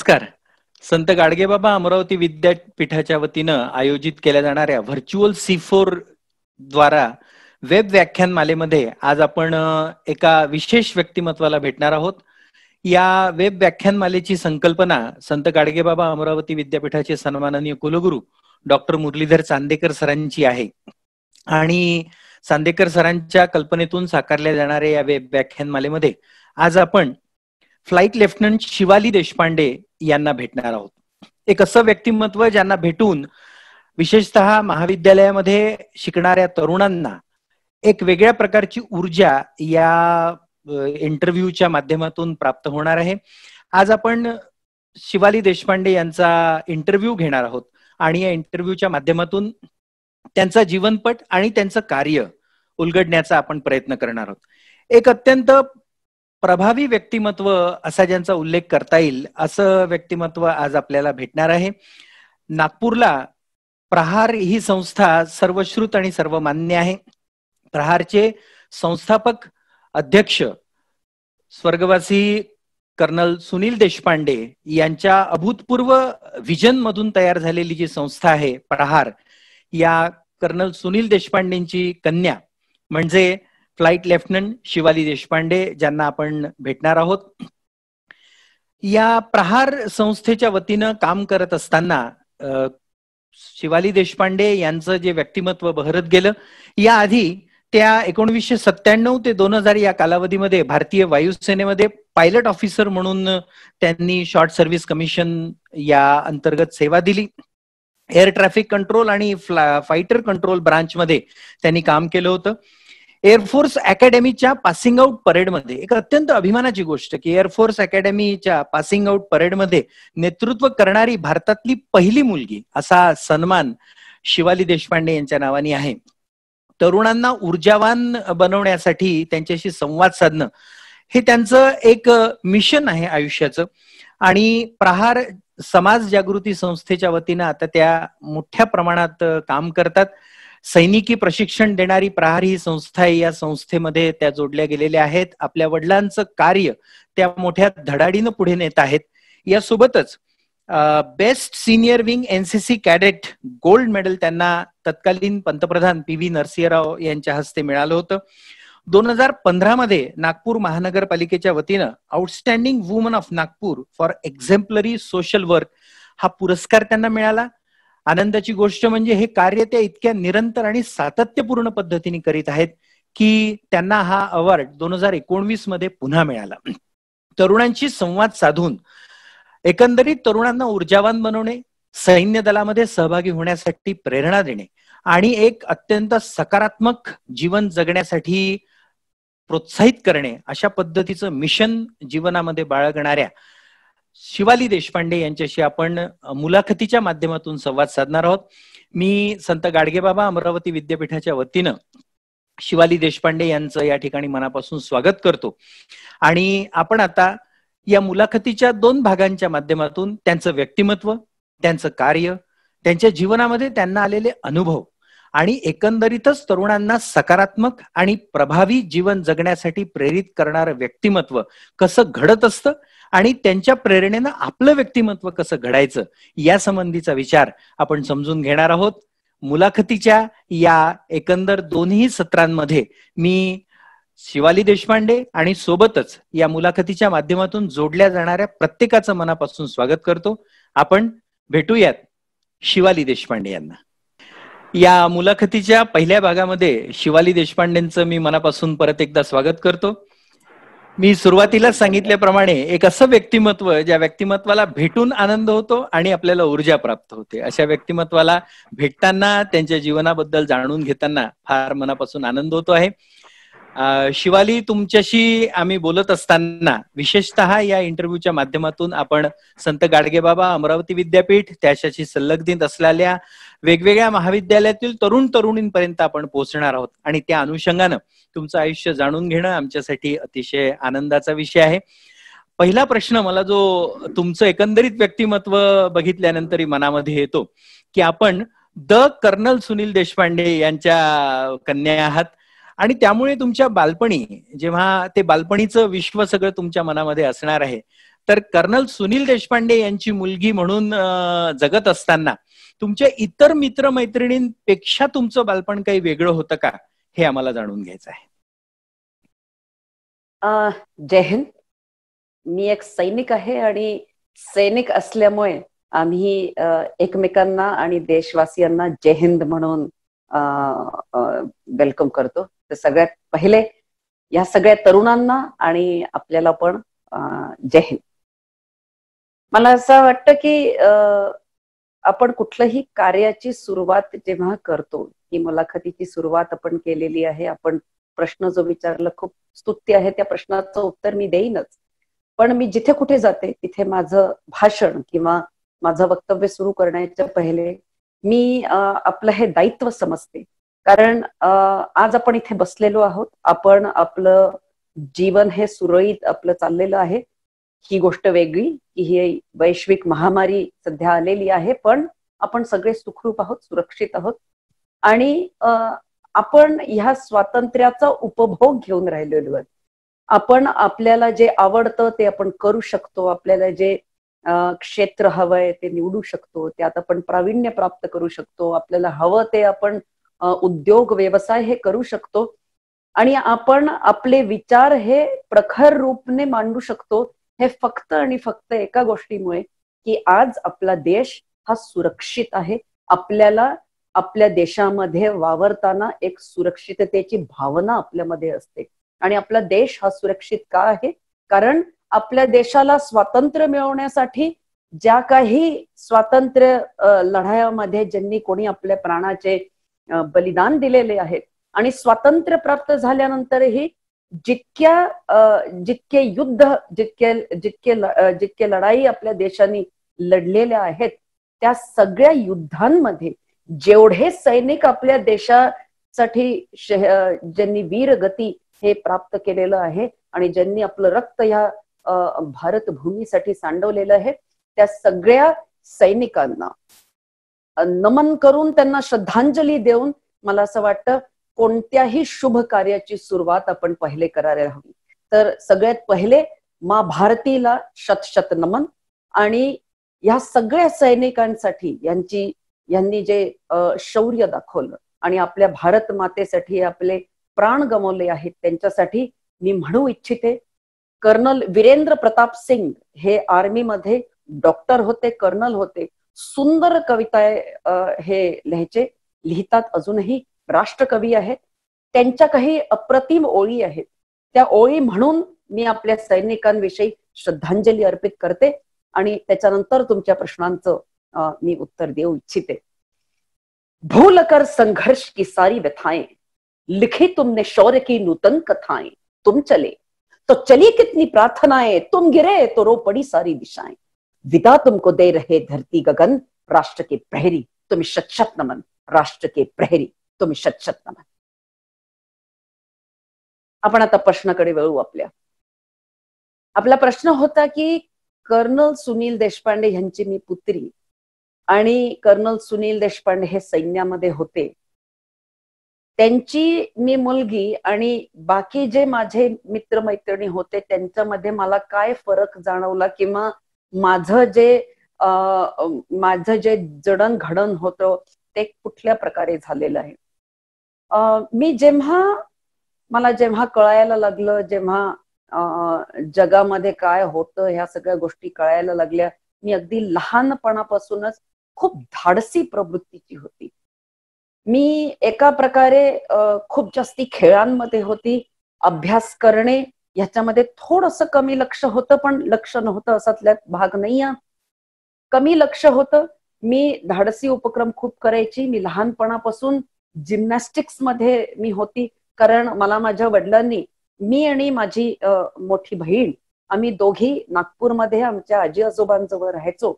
नमस्कार संत गाडगेबाबा अमरावती विद्यापीठाच्या वतीनं आयोजित केल्या जाणाऱ्या व्हर्च्युअल सी फोर द्वारा वेब मालेमध्ये आज आपण एका विशेष व्यक्तिमत्वाला भेटणार आहोत या वेब व्याख्यानमालेची संकल्पना संत गाडगेबाबा अमरावती विद्यापीठाचे सन्माननीय कुलगुरू डॉक्टर मुरलीधर चांदेकर सरांची आहे आणि चांदेकर सरांच्या कल्पनेतून साकारल्या जाणाऱ्या या वेब व्याख्यान मालेमध्ये आज आपण फ्लाईट लेफ्टनंट शिवाली देशपांडे यांना भेटणार आहोत एक असं व्यक्तिमत्व ज्यांना भेटून विशेषतः महाविद्यालयामध्ये शिकणाऱ्या तरुणांना एक वेगळ्या प्रकारची ऊर्जा या इंटरव्ह्यूच्या माध्यमातून प्राप्त होणार आहे आज आपण शिवाली देशपांडे यांचा इंटरव्ह्यू घेणार आहोत आणि या इंटरव्ह्यूच्या माध्यमातून त्यांचा जीवनपट आणि त्यांचं कार्य उलगडण्याचा आपण प्रयत्न करणार आहोत एक अत्यंत प्रभावी व्यक्तिमत्व असा ज्यांचा उल्लेख करता येईल असं व्यक्तिमत्व आज आपल्याला भेटणार आहे नागपूरला प्रहार ही संस्था सर्वश्रुत आणि सर्वमान्य आहे प्रहारचे संस्थापक अध्यक्ष स्वर्गवासी कर्नल सुनील देशपांडे यांच्या अभूतपूर्व विजन मधून तयार झालेली जी संस्था आहे प्रहार या कर्नल सुनील देशपांडेंची कन्या म्हणजे फ्लाईट लेफ्टनंट शिवाली देशपांडे ज्यांना आपण भेटणार आहोत या प्रहार संस्थेच्या वतीनं काम करत असताना शिवाली देशपांडे यांचं जे व्यक्तिमत्व बहरत गेलं याआधी त्या एकोणवीसशे सत्त्याण्णव ते दोन हजार या कालावधीमध्ये भारतीय वायुसेनेमध्ये पायलट ऑफिसर म्हणून त्यांनी शॉर्ट सर्व्हिस कमिशन या अंतर्गत सेवा दिली एअर ट्रॅफिक कंट्रोल आणि फ्ला फायटर कंट्रोल ब्रांचमध्ये त्यांनी काम केलं होतं एअरफोर्स अकॅडमीच्या पासिंग आउट परेडमध्ये एक अत्यंत अभिमानाची गोष्ट की एअरफोर्स अकॅडमीच्या पासिंग आउट परेडमध्ये नेतृत्व करणारी भारतातली पहिली मुलगी असा सन्मान शिवाली देशपांडे यांच्या नावाने आहे तरुणांना ऊर्जावान बनवण्यासाठी त्यांच्याशी संवाद साधणं हे त्यांचं एक मिशन आहे आयुष्याचं आणि प्रहार समाज जागृती संस्थेच्या वतीनं आता त्या मोठ्या प्रमाणात काम करतात सैनिकी प्रशिक्षण देणारी प्रहारी ही संस्था आहे या संस्थेमध्ये त्या जोडल्या गेलेल्या आहेत आपल्या वडिलांचं कार्य त्या मोठ्या धडाडीनं पुढे नेत आहेत यासोबतच best senior wing NCC cadet gold medal त्यांना तत्कालीन पंतप्रधान पी व्ही नरसिंहराव यांच्या हस्ते मिळालं होतं दोन हजार पंधरामध्ये मध्ये नागपूर महानगरपालिकेच्या वतीनं outstanding woman of Nagpur for exemplary social work हा पुरस्कार त्यांना मिळाला आनंदाची गोष्ट म्हणजे हे कार्य त्या इतक्या निरंतर आणि सातत्यपूर्ण पद्धतीने करीत आहेत की त्यांना हा अवॉर्ड दोन हजार एकोणवीस मध्ये पुन्हा मिळाला तरुणांशी संवाद साधून एकंदरीत तरुणांना ऊर्जावान बनवणे सैन्य दलामध्ये सहभागी होण्यासाठी प्रेरणा देणे आणि एक अत्यंत सकारात्मक जीवन जगण्यासाठी प्रोत्साहित करणे अशा पद्धतीचं मिशन जीवनामध्ये बाळगणाऱ्या शिवाली देशपांडे यांच्याशी आपण मुलाखतीच्या माध्यमातून संवाद साधणार आहोत मी संत गाडगेबाबा अमरावती विद्यापीठाच्या वतीनं शिवाली देशपांडे यांचं या ठिकाणी मनापासून स्वागत करतो आणि आपण आता या मुलाखतीच्या दोन भागांच्या माध्यमातून त्यांचं व्यक्तिमत्व त्यांचं कार्य त्यांच्या जीवनामध्ये त्यांना आलेले अनुभव आणि एकंदरीतच तरुणांना सकारात्मक आणि प्रभावी जीवन जगण्यासाठी प्रेरित करणारं व्यक्तिमत्व कसं घडत असतं आणि त्यांच्या प्रेरणेनं आपलं व्यक्तिमत्व कसं घडायचं यासंबंधीचा विचार आपण समजून घेणार आहोत मुलाखतीच्या या एकंदर दोन्ही सत्रांमध्ये मी शिवाली देशपांडे आणि सोबतच या मुलाखतीच्या माध्यमातून जोडल्या जाणाऱ्या प्रत्येकाचं मनापासून स्वागत करतो आपण भेटूयात शिवाली देशपांडे यांना या मुलाखतीच्या पहिल्या भागामध्ये शिवाली देशपांडेंचं मी मनापासून परत एकदा स्वागत करतो मी सुरुवातीलाच सांगितल्याप्रमाणे एक असं व्यक्तिमत्व ज्या व्यक्तिमत्वाला भेटून आनंद होतो आणि आपल्याला ऊर्जा प्राप्त होते अशा व्यक्तिमत्वाला भेटताना त्यांच्या जीवनाबद्दल जाणून घेताना फार मनापासून आनंद होतो आहे शिवाली तुमच्याशी आम्ही बोलत असताना विशेषतः या इंटरव्ह्यूच्या माध्यमातून आपण संत गाडगे बाबा अमरावती विद्यापीठ त्याच्याशी संलग्नित असलेल्या वेगवेगळ्या महाविद्यालयातील तरुण तरुणींपर्यंत आपण पोहोचणार आहोत आणि त्या अनुषंगानं तुमचं आयुष्य जाणून घेणं आमच्यासाठी अतिशय आनंदाचा विषय आहे पहिला प्रश्न मला जो तुमचं एकंदरीत व्यक्तिमत्व बघितल्यानंतर मनामध्ये येतो की आपण द कर्नल सुनील देशपांडे यांच्या कन्या आहात आणि त्यामुळे तुमच्या बालपणी जेव्हा ते बालपणीचं विश्व सगळं तुमच्या मनामध्ये असणार आहे तर कर्नल सुनील देशपांडे यांची मुलगी म्हणून जगत असताना तुमच्या इतर मित्रमैत्रिणींपेक्षा तुमचं बालपण काही वेगळं होतं का हे आम्हाला जाणून घ्यायचं आहे जयहिंद हिंद मी एक सैनिक आहे आणि सैनिक असल्यामुळे आम्ही एकमेकांना आणि देशवासियांना जयहिंद हिंद म्हणून वेलकम करतो तर सगळ्यात पहिले या सगळ्या तरुणांना आणि आपल्याला पण जय हिंद मला असं वाटतं की आपण कुठलंही कार्याची सुरुवात जेव्हा करतो ही मुलाखतीची सुरुवात आपण केलेली आहे आपण प्रश्न जो विचारला खूप स्तुत्य आहे त्या प्रश्नाचं उत्तर मी देईनच पण मी जिथे कुठे जाते तिथे माझं भाषण किंवा माझं वक्तव्य सुरू करण्याच्या पहिले मी आपलं हे दायित्व समजते कारण आज आपण इथे बसलेलो आहोत आपण आपलं जीवन हे सुरळीत आपलं चाललेलं आहे ही गोष्ट वेगळी की ही वैश्विक महामारी सध्या आलेली आहे पण आपण सगळे सुखरूप आहोत सुरक्षित आहोत आणि आपण ह्या स्वातंत्र्याचा उपभोग घेऊन राहिलेलो आहोत आपण आपल्याला जे आवडतं ते आपण करू शकतो आपल्याला जे क्षेत्र हवंय ते निवडू शकतो त्यात आपण प्रावीण्य प्राप्त करू शकतो आपल्याला हवं ते आपण उद्योग व्यवसाय हे करू शकतो आणि आपण आपले विचार हे प्रखर रूपने मांडू शकतो हे फक्त आणि फक्त एका गोष्टीमुळे की आज आपला देश हा सुरक्षित आहे आपल्याला आपल्या देशामध्ये वावरताना एक सुरक्षिततेची भावना आपल्यामध्ये असते आणि आपला देश हा सुरक्षित का आहे कारण आपल्या देशाला स्वातंत्र्य मिळवण्यासाठी ज्या काही स्वातंत्र्य लढायामध्ये ज्यांनी कोणी आपल्या प्राणाचे बलिदान दिलेले आहेत आणि स्वातंत्र्य प्राप्त झाल्यानंतरही जितक्या जितके युद्ध जितके जितके जितके लढाई आपल्या देशांनी लढलेल्या आहेत त्या सगळ्या युद्धांमध्ये जेवढे सैनिक आपल्या देशासाठी ज्यांनी वीरगती हे प्राप्त केलेलं आहे आणि ज्यांनी आपलं रक्त या भारतभूमीसाठी सांडवलेलं आहे त्या सगळ्या सैनिकांना नमन करून त्यांना श्रद्धांजली देऊन मला असं वाटतं कोणत्याही शुभ कार्याची सुरुवात आपण पहिले करायला हवी तर सगळ्यात पहिले मा भारतीला शतशत नमन आणि ह्या सगळ्या सैनिकांसाठी यांची यांनी जे शौर्य दाखवलं आणि आपल्या भारत मातेसाठी आपले प्राण गमवले आहेत त्यांच्यासाठी मी म्हणू इच्छिते कर्नल वीरेंद्र प्रताप सिंग हे आर्मीमध्ये डॉक्टर होते कर्नल होते सुंदर कविता हे लिहायचे लिहितात अजूनही राष्ट्रकवी आहेत त्यांच्या काही अप्रतिम ओळी आहेत त्या ओळी म्हणून मी आपल्या सैनिकांविषयी श्रद्धांजली अर्पित करते आणि त्याच्यानंतर तुमच्या प्रश्नांचं मी उत्तर देऊ इच्छिते भूल कर संघर्ष की सारी व्यथाएं लिखी तुमने शौर्य की नूतन कथाएं तुम चले तो चली कितनी प्रार्थनाएं तुम गिरे तो रो पड़ी सारी दिशाएं विदा तुमको दे रहे धरती गगन राष्ट्र के प्रहरी तुम शत शत नमन राष्ट्र के प्रहरी तुम शत शत नमन आपण आता प्रश्नाकडे वळू आपल्या आपला प्रश्न होता की कर्नल सुनील देशपांडे यांची मी पुत्री आणि कर्नल सुनील देशपांडे हे सैन्यामध्ये होते त्यांची मी मुलगी आणि बाकी जे माझे मित्रमैत्रिणी होते त्यांच्यामध्ये मला काय फरक जाणवला किंवा माझं जे माझं जे जडण घडण होतं ते कुठल्या प्रकारे झालेलं आहे मी जेव्हा मला जेव्हा कळायला लागलं जेव्हा जगामध्ये काय होतं ह्या सगळ्या गोष्टी कळायला लागल्या मी अगदी लहानपणापासूनच खूप धाडसी प्रवृत्तीची होती मी एका प्रकारे खूप जास्ती खेळांमध्ये होती अभ्यास करणे ह्याच्यामध्ये थोडस कमी लक्ष होतं पण लक्ष नव्हतं असतल्यात भाग नाही कमी लक्ष होतं मी धाडसी उपक्रम खूप करायची मी लहानपणापासून जिमनॅस्टिक्स मध्ये मी होती कारण मला माझ्या वडिलांनी मी आणि माझी मोठी बहीण आम्ही दोघी नागपूरमध्ये आमच्या आजी आजोबांजवळ राहायचो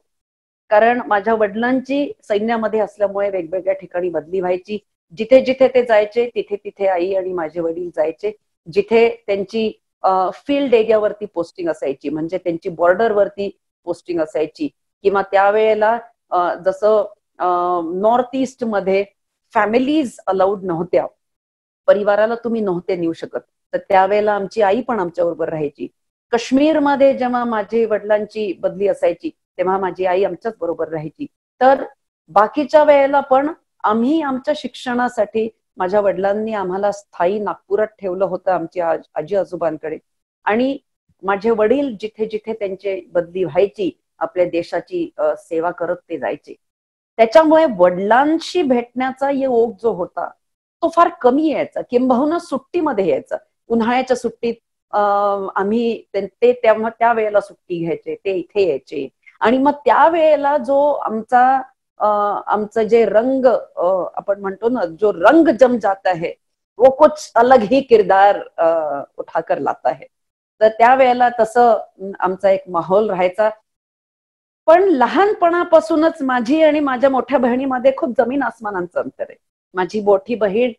कारण माझ्या वडिलांची सैन्यामध्ये असल्यामुळे वेगवेगळ्या ठिकाणी बदली व्हायची जिथे जिथे ते जायचे तिथे तिथे आई आणि माझे वडील जायचे जिथे त्यांची फील्ड एरियावरती पोस्टिंग असायची म्हणजे त्यांची बॉर्डरवरती पोस्टिंग असायची किंवा त्यावेळेला जसं नॉर्थ ईस्ट मध्ये फॅमिलीज अलाउड नव्हत्या परिवाराला तुम्ही नव्हते नेऊ शकत तर त्यावेळेला आमची आई पण आमच्या बरोबर राहायची काश्मीरमध्ये जेव्हा माझी वडिलांची बदली असायची तेव्हा माझी आई आमच्याच बरोबर राहायची तर बाकीच्या वेळेला पण आम्ही आमच्या शिक्षणासाठी माझ्या वडिलांनी आम्हाला स्थायी नागपुरात ठेवलं होतं आमच्या आजी आजोबांकडे आणि माझे वडील जिथे जिथे त्यांचे बदली व्हायची आपल्या देशाची सेवा करत ते जायचे त्याच्यामुळे वडिलांशी भेटण्याचा ओघ जो होता तो फार कमी यायचा किंबहुना सुट्टीमध्ये यायचा उन्हाळ्याच्या सुट्टीत आम्ही ते तेव्हा त्या वेळेला सुट्टी घ्यायचे ते इथे यायचे आणि मग त्या वेळेला जो आमचा आमचं जे रंग आपण म्हणतो ना जो रंग जम जात आहे वो कुछ अलग ही किरदार उठाकर लाता है तर त्यावेळेला तसं आमचा एक माहोल राहायचा पण लहानपणापासूनच माझी आणि माझ्या मोठ्या बहिणीमध्ये खूप जमीन आसमानांचं अंतर आहे माझी मोठी बहीण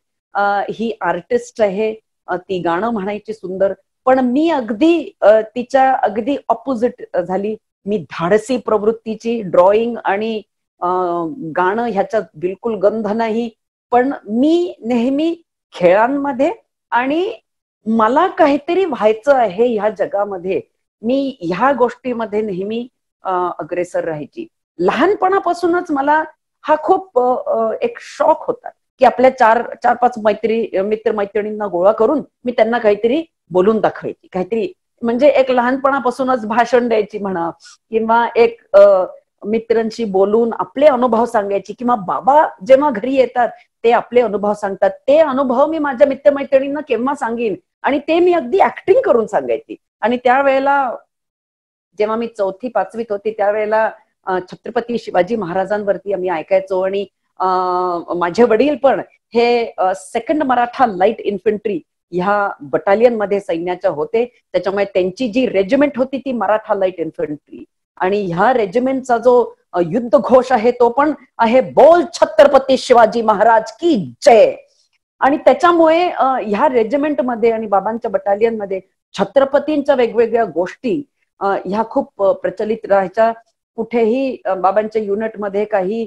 ही आर्टिस्ट आहे ती गाणं म्हणायची सुंदर पण मी अगदी तिच्या अगदी ऑपोजिट झाली मी धाडसी प्रवृत्तीची ड्रॉइंग आणि गाणं ह्याच्यात बिलकुल गंध नाही पण मी नेहमी खेळांमध्ये आणि मला काहीतरी व्हायचं आहे ह्या जगामध्ये मी ह्या गोष्टीमध्ये नेहमी अग्रेसर राहायची लहानपणापासूनच मला हा खूप एक शॉक होता की आपल्या चार चार पाच मैत्री मित्र मैत्रिणींना गोळा करून मी त्यांना काहीतरी बोलून दाखवायची काहीतरी म्हणजे एक लहानपणापासूनच भाषण द्यायची म्हणा किंवा एक मित्रांशी बोलून आपले अनुभव सांगायची किंवा बाबा जेव्हा घरी येतात ते आपले अनुभव सांगतात ते अनुभव मी माझ्या मित्रमैत्रिणींना केव्हा सांगेन आणि ते मी अगदी ऍक्टिंग करून सांगायची आणि त्यावेळेला जेव्हा मी चौथी पाचवीत होती त्यावेळेला छत्रपती शिवाजी महाराजांवरती आम्ही ऐकायचो आणि माझे वडील पण हे सेकंड मराठा लाईट इन्फंट्री ह्या बटालियन मध्ये सैन्याच्या होते त्याच्यामुळे त्यांची जी रेजिमेंट होती ती मराठा लाईट इन्फंट्री आणि ह्या रेजिमेंटचा जो युद्ध घोष आहे तो पण आहे बोल छत्रपती शिवाजी महाराज की जय आणि त्याच्यामुळे ह्या रेजिमेंटमध्ये आणि बाबांच्या बटालियन मध्ये छत्रपतींच्या वेगवेगळ्या गोष्टी ह्या खूप प्रचलित राहायच्या कुठेही बाबांच्या युनिटमध्ये काही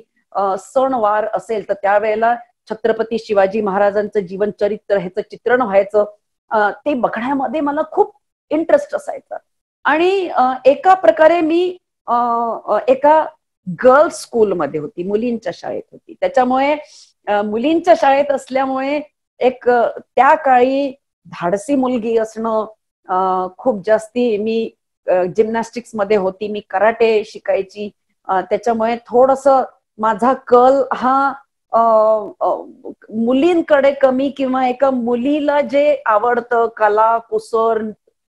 सणवार असेल तर त्यावेळेला छत्रपती शिवाजी महाराजांचं जीवन चरित्र ह्याचं चित्रण व्हायचं ते बघण्यामध्ये मला खूप इंटरेस्ट असायचा आणि एका प्रकारे मी एका गर्ल्स स्कूलमध्ये होती मुलींच्या शाळेत होती त्याच्यामुळे मुलींच्या शाळेत असल्यामुळे एक त्या काळी धाडसी मुलगी असणं खूप जास्ती मी जिम्नॅस्टिक्स मध्ये होती मी कराटे शिकायची त्याच्यामुळे थोडस माझा कल हा मुलींकडे कमी किंवा एका मुलीला जे आवडतं कला कुसर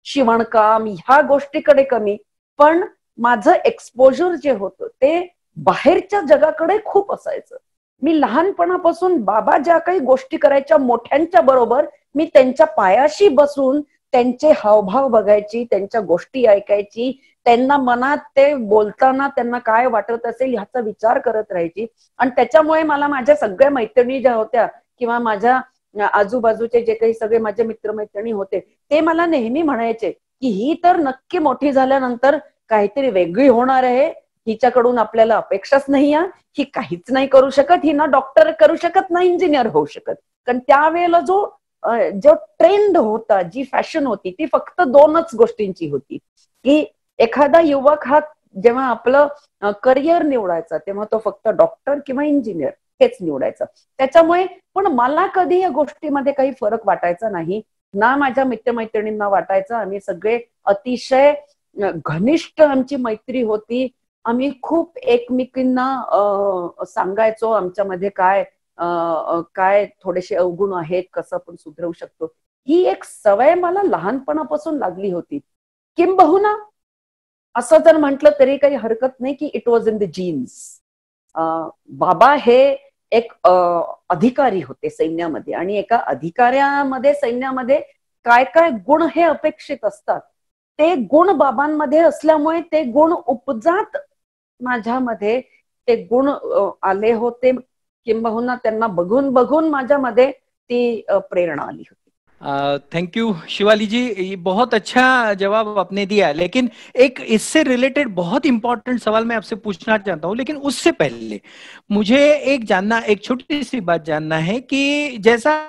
शिवणकाम ह्या गोष्टीकडे कमी पण माझं एक्सपोजर जे होतं ते बाहेरच्या जगाकडे खूप असायचं मी लहानपणापासून बाबा ज्या काही गोष्टी करायच्या मोठ्यांच्या बरोबर मी त्यांच्या पायाशी बसून त्यांचे हावभाव बघायची त्यांच्या गोष्टी ऐकायची त्यांना मनात ते बोलताना त्यांना काय वाटत असेल ह्याचा विचार करत राहायची आणि त्याच्यामुळे मला माझ्या सगळ्या मैत्रिणी ज्या होत्या किंवा माझ्या आजूबाजूचे जे काही सगळे माझे मित्रमैत्रिणी होते ते मला नेहमी म्हणायचे की ही तर नक्की मोठी झाल्यानंतर काहीतरी वेगळी होणार आहे हिच्याकडून आपल्याला अपेक्षाच नाही ही काहीच नाही करू शकत ही ना डॉक्टर करू शकत ना इंजिनियर होऊ शकत कारण त्यावेळेला जो जो ट्रेंड होता जी फॅशन होती ती फक्त दोनच गोष्टींची होती की एखादा युवक हा जेव्हा आपलं करिअर निवडायचा तेव्हा तो फक्त डॉक्टर किंवा इंजिनियर तेच निवडायचं त्याच्यामुळे पण मला कधी या गोष्टीमध्ये काही फरक वाटायचा नाही ना माझ्या मित्रमैत्रिणींना वाटायचं आम्ही सगळे अतिशय घनिष्ठ आमची मैत्री होती आम्ही खूप एकमेकींना सांगायचो आमच्यामध्ये काय काय थोडेसे अवगुण आहेत कसं आपण सुधरवू शकतो ही एक सवय मला लहानपणापासून लागली होती किंबहुना असं जर म्हटलं तरी काही हरकत नाही की it was in the genes बाबा हे एक अधिकारी होते सैन्यामध्ये आणि एका अधिकाऱ्यामध्ये सैन्यामध्ये काय काय गुण हे अपेक्षित असतात ते गुण बाबांमध्ये असल्यामुळे ते गुण उपजात माझ्यामध्ये ते गुण आले होते किंबहुना त्यांना बघून बघून माझ्यामध्ये ती प्रेरणा आली होती थैंक यू शिवाली जी ये बहुत अच्छा जवाब आपने दिया लेकिन एक इससे रिलेटेड बहुत इंपॉर्टेंट सवाल मैं आपसे पूछना चाहता हूँ लेकिन उससे पहले मुझे एक जानना एक छोटी सी बात जानना है कि जैसा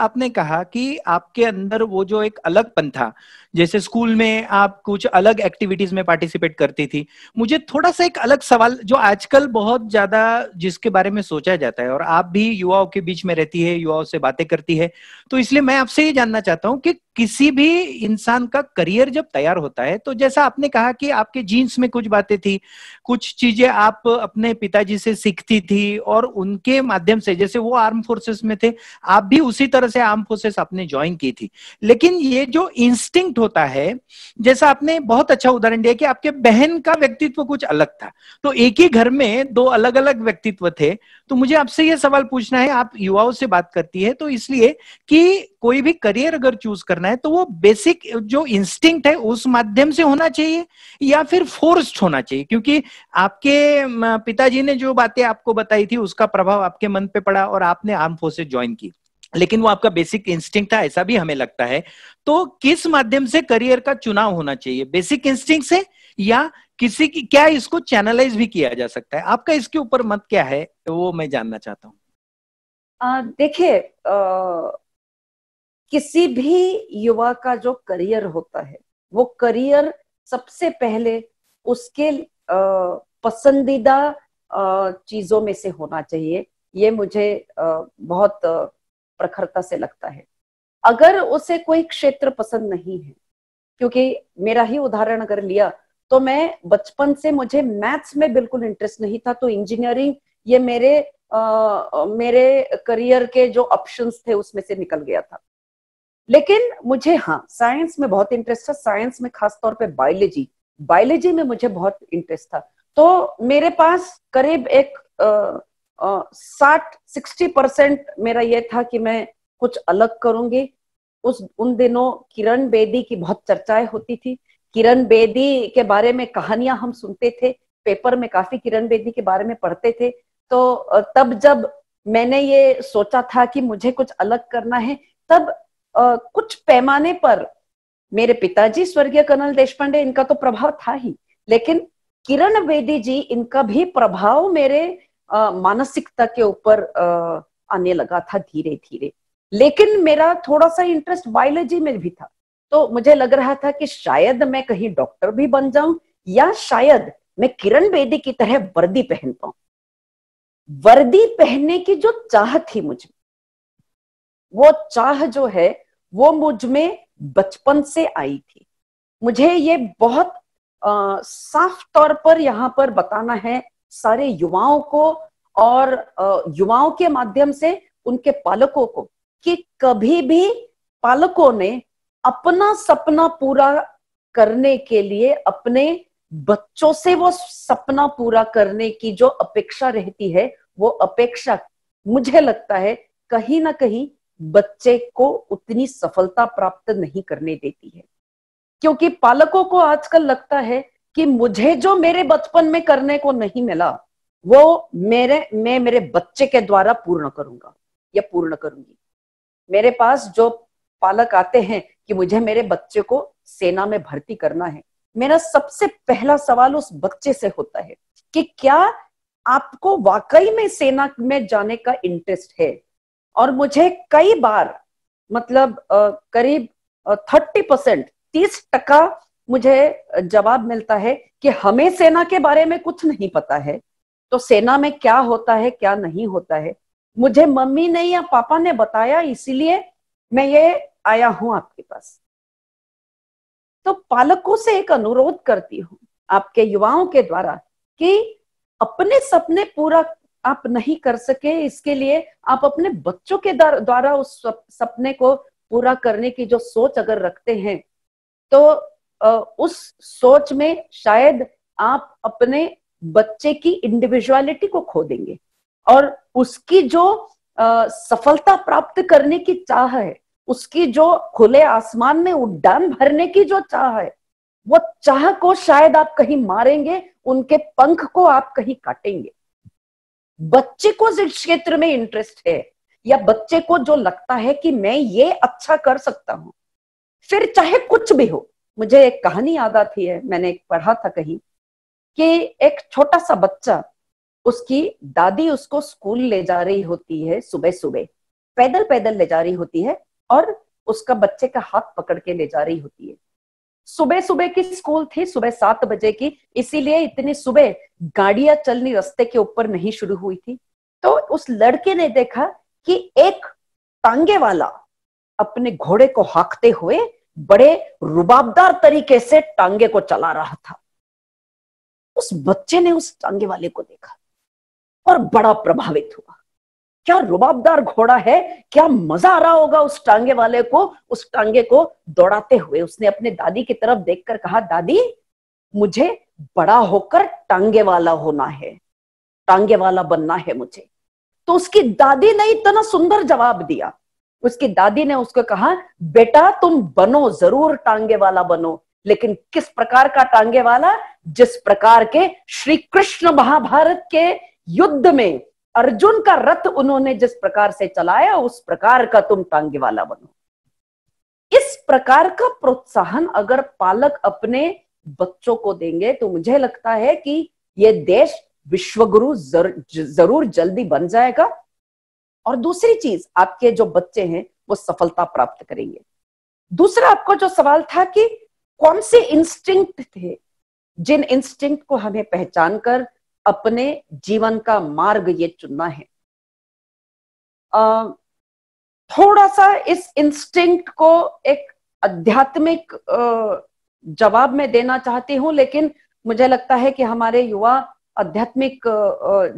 आपने कहा कि आपके अंदर वो जो एक अलगपन था जैसे स्कूल में आप कुछ अलग एक्टिविटीज में पार्टिसिपेट करती थी मुझे थोड़ा सा एक अलग सवाल जो आजकल बहुत ज्यादा जिसके बारे में सोचा जाता है और आप भी युवाओं के बीच में रहती है युवाओं से बातें करती है तो इसलिए मैं आपसे ये जानना चाहता हूँ कि किसी भी इंसान का करियर जब तैयार होता है तो जैसा आपने कहा कि आपके जीन्स में कुछ बातें थी कुछ चीजें आप अपने पिताजी से सीखती थी और उनके माध्यम से जैसे वो आर्म फोर्सेस में थे आप भी उसी तरह से आर्म फोर्सेस आपने ज्वाइन की थी लेकिन ये जो इंस्टिंक्ट होता है जैसा आपने बहुत अच्छा उदाहरण दिया कि आपके बहन का व्यक्तित्व कुछ अलग था तो एक ही घर में दो अलग अलग व्यक्तित्व थे तो मुझे आपसे ये सवाल पूछना है आप युवाओं से बात करती है तो इसलिए कि कि कोई भी करियर अगर चूज करना है तो वो बेसिक जो इंस्टिंक्ट है उस माध्यम से होना चाहिए या फिर फोर्स्ड होना चाहिए क्योंकि आपके पिताजी ने जो बातें आपको बताई थी उसका प्रभाव आपके मन पे पड़ा और आपने आर्म फोर्सेज ज्वाइन की लेकिन वो आपका बेसिक इंस्टिंक्ट था ऐसा भी हमें लगता है तो किस माध्यम से करियर का चुनाव होना चाहिए बेसिक इंस्टिंक्ट से या किसी की क्या इसको चैनलाइज भी किया जा सकता है आपका इसके ऊपर मत क्या है वो मैं जानना चाहता हूँ देखिए किसी भी युवा का जो करियर होता है वो करियर सबसे पहले उसके पसंदीदा चीजों में से होना चाहिए ये मुझे बहुत प्रखरता से लगता है अगर उसे कोई क्षेत्र पसंद नहीं है क्योंकि मेरा ही उदाहरण अगर लिया तो मैं बचपन से मुझे मैथ्स में बिल्कुल इंटरेस्ट नहीं था तो इंजीनियरिंग ये मेरे आ, मेरे करियर के जो ऑप्शंस थे उसमें से निकल गया था लेकिन मुझे हाँ साइंस में बहुत इंटरेस्ट था साइंस में खासतौर पर बायोलॉजी बायोलॉजी में मुझे बहुत इंटरेस्ट था तो मेरे पास करीब एक साठ सिक्सटी परसेंट मेरा यह था कि मैं कुछ अलग करूंगी उस उन दिनों किरण बेदी की बहुत चर्चाएं होती थी किरण बेदी के बारे में कहानियां हम सुनते थे पेपर में काफी किरण बेदी के बारे में पढ़ते थे तो तब जब मैंने ये सोचा था कि मुझे कुछ अलग करना है तब कुछ पैमाने पर मेरे पिताजी स्वर्गीय कर्नल देशपांडे इनका तो प्रभाव था ही लेकिन किरण बेदी जी इनका भी प्रभाव मेरे मानसिकता के ऊपर आने लगा था धीरे धीरे लेकिन मेरा थोड़ा सा इंटरेस्ट बायोलॉजी में भी था तो मुझे लग रहा था कि शायद मैं कहीं डॉक्टर भी बन जाऊं या शायद मैं किरण बेदी की तरह वर्दी पहन पाऊं वर्दी पहनने की जो चाह थी मुझ वो चाह जो है वो मुझ में बचपन से आई थी मुझे ये बहुत आ, साफ तौर पर यहाँ पर बताना है सारे युवाओं को और आ, युवाओं के माध्यम से उनके पालकों को कि कभी भी पालकों ने अपना सपना पूरा करने के लिए अपने बच्चों से वो सपना पूरा करने की जो अपेक्षा रहती है वो अपेक्षा मुझे लगता है कहीं ना कहीं बच्चे को उतनी सफलता प्राप्त नहीं करने देती है क्योंकि पालकों को आजकल लगता है कि मुझे जो मेरे बचपन में करने को नहीं मिला वो मेरे मैं मेरे बच्चे के द्वारा पूर्ण करूंगा या पूर्ण करूंगी मेरे पास जो पालक आते हैं कि मुझे मेरे बच्चे को सेना में भर्ती करना है मेरा सबसे पहला सवाल उस बच्चे से होता है कि क्या आपको वाकई में सेना में जाने का इंटरेस्ट है और मुझे कई बार मतलब करीब थर्टी परसेंट तीस टका मुझे जवाब मिलता है कि हमें सेना के बारे में कुछ नहीं पता है तो सेना में क्या होता है क्या नहीं होता है मुझे मम्मी ने या पापा ने बताया इसीलिए मैं ये आया हूं आपके पास तो पालकों से एक अनुरोध करती हूं आपके युवाओं के द्वारा कि अपने सपने पूरा आप नहीं कर सके इसके लिए आप अपने बच्चों के द्वारा उस सपने को पूरा करने की जो सोच अगर रखते हैं तो उस सोच में शायद आप अपने बच्चे की इंडिविजुअलिटी को खो देंगे और उसकी जो सफलता प्राप्त करने की चाह है उसकी जो खुले आसमान में उड्डान भरने की जो चाह है वो चाह को शायद आप कहीं मारेंगे उनके पंख को आप कहीं काटेंगे बच्चे को जिस क्षेत्र में इंटरेस्ट है या बच्चे को जो लगता है कि मैं ये अच्छा कर सकता हूं फिर चाहे कुछ भी हो मुझे एक कहानी याद आती है मैंने एक पढ़ा था कहीं कि एक छोटा सा बच्चा उसकी दादी उसको स्कूल ले जा रही होती है सुबह सुबह पैदल पैदल ले जा रही होती है और उसका बच्चे का हाथ पकड़ के ले जा रही होती है सुबह सुबह की स्कूल थी सुबह सात बजे की इसीलिए इतनी सुबह गाड़ियां चलनी रस्ते के ऊपर नहीं शुरू हुई थी तो उस लड़के ने देखा कि एक टांगे वाला अपने घोड़े को हाकते हुए बड़े रुबाबदार तरीके से टांगे को चला रहा था उस बच्चे ने उस टांगे वाले को देखा और बड़ा प्रभावित हुआ क्या रुबाबदार घोड़ा है क्या मजा आ रहा होगा उस टांगे वाले को उस टांगे को दौड़ाते हुए उसने अपने दादी की तरफ देखकर कहा दादी मुझे बड़ा होकर टांगे वाला होना है टांगे वाला बनना है मुझे तो उसकी दादी ने इतना सुंदर जवाब दिया उसकी दादी ने उसको कहा बेटा तुम बनो जरूर टांगे वाला बनो लेकिन किस प्रकार का टांगे वाला जिस प्रकार के श्री कृष्ण महाभारत के युद्ध में अर्जुन का रथ उन्होंने जिस प्रकार से चलाया उस प्रकार का तुम टांगे वाला बनो इस प्रकार का प्रोत्साहन अगर पालक अपने बच्चों को देंगे तो मुझे लगता है कि यह देश विश्वगुरु जर, जरूर जल्दी बन जाएगा और दूसरी चीज आपके जो बच्चे हैं वो सफलता प्राप्त करेंगे दूसरा आपको जो सवाल था कि कौन से इंस्टिंक्ट थे जिन इंस्टिंक्ट को हमें पहचान कर अपने जीवन का मार्ग ये चुनना है थोड़ा सा इस इंस्टिंक्ट को एक आध्यात्मिक जवाब में देना चाहती हूँ लेकिन मुझे लगता है कि हमारे युवा आध्यात्मिक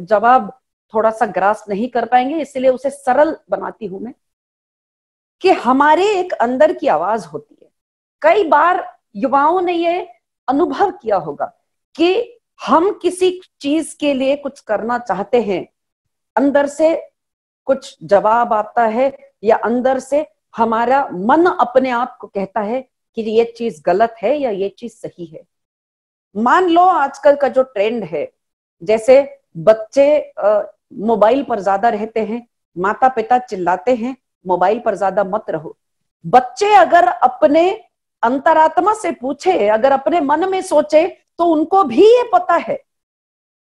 जवाब थोड़ा सा ग्रास नहीं कर पाएंगे इसलिए उसे सरल बनाती हूं मैं कि हमारे एक अंदर की आवाज होती है कई बार युवाओं ने ये अनुभव किया होगा कि हम किसी चीज के लिए कुछ करना चाहते हैं अंदर से कुछ जवाब आता है या अंदर से हमारा मन अपने आप को कहता है कि ये चीज गलत है या ये चीज सही है मान लो आजकल का जो ट्रेंड है जैसे बच्चे मोबाइल पर ज्यादा रहते हैं माता पिता चिल्लाते हैं मोबाइल पर ज्यादा मत रहो बच्चे अगर अपने अंतरात्मा से पूछे अगर अपने मन में सोचे तो उनको भी ये पता है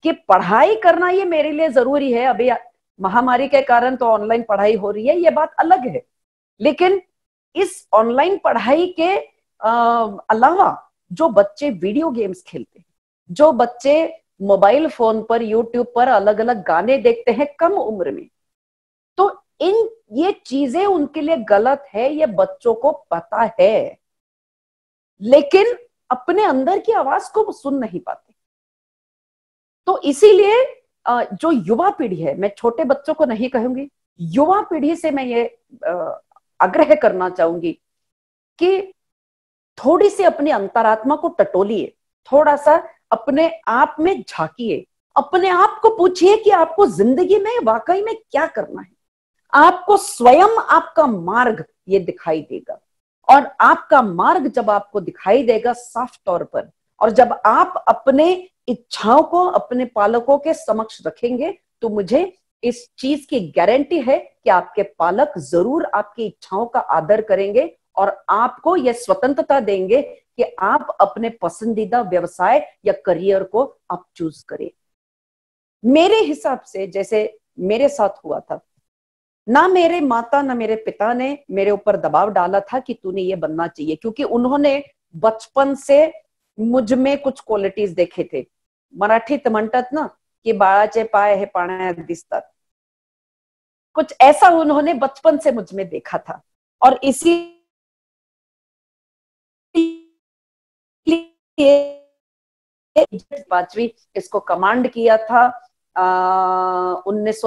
कि पढ़ाई करना ये मेरे लिए जरूरी है अभी महामारी के कारण तो ऑनलाइन पढ़ाई हो रही है ये बात अलग है लेकिन इस ऑनलाइन पढ़ाई के अलावा जो बच्चे वीडियो गेम्स खेलते हैं जो बच्चे मोबाइल फोन पर यूट्यूब पर अलग अलग गाने देखते हैं कम उम्र में तो इन ये चीजें उनके लिए गलत है ये बच्चों को पता है लेकिन अपने अंदर की आवाज को सुन नहीं पाते तो इसीलिए जो युवा पीढ़ी है मैं छोटे बच्चों को नहीं कहूंगी युवा पीढ़ी से मैं ये आग्रह करना चाहूंगी कि थोड़ी सी अपनी अंतरात्मा को टटोलिए थोड़ा सा अपने आप में झांकिए अपने आप को पूछिए कि आपको जिंदगी में वाकई में क्या करना है आपको स्वयं आपका मार्ग ये दिखाई देगा और आपका मार्ग जब आपको दिखाई देगा साफ तौर पर और जब आप अपने इच्छाओं को अपने पालकों के समक्ष रखेंगे तो मुझे इस चीज की गारंटी है कि आपके पालक जरूर आपकी इच्छाओं का आदर करेंगे और आपको यह स्वतंत्रता देंगे कि आप अपने पसंदीदा व्यवसाय या करियर को आप चूज करें मेरे हिसाब से जैसे मेरे साथ हुआ था ना मेरे माता ना मेरे पिता ने मेरे ऊपर दबाव डाला था कि तूने ये बनना चाहिए क्योंकि उन्होंने बचपन से मुझ में कुछ क्वालिटीज देखे थे मराठी तमंटत ना कि बाळाचे पाए है पाणा दिस्तर कुछ ऐसा उन्होंने बचपन से मुझ में देखा था और इसी पांचवी इसको कमांड किया था उन्नीस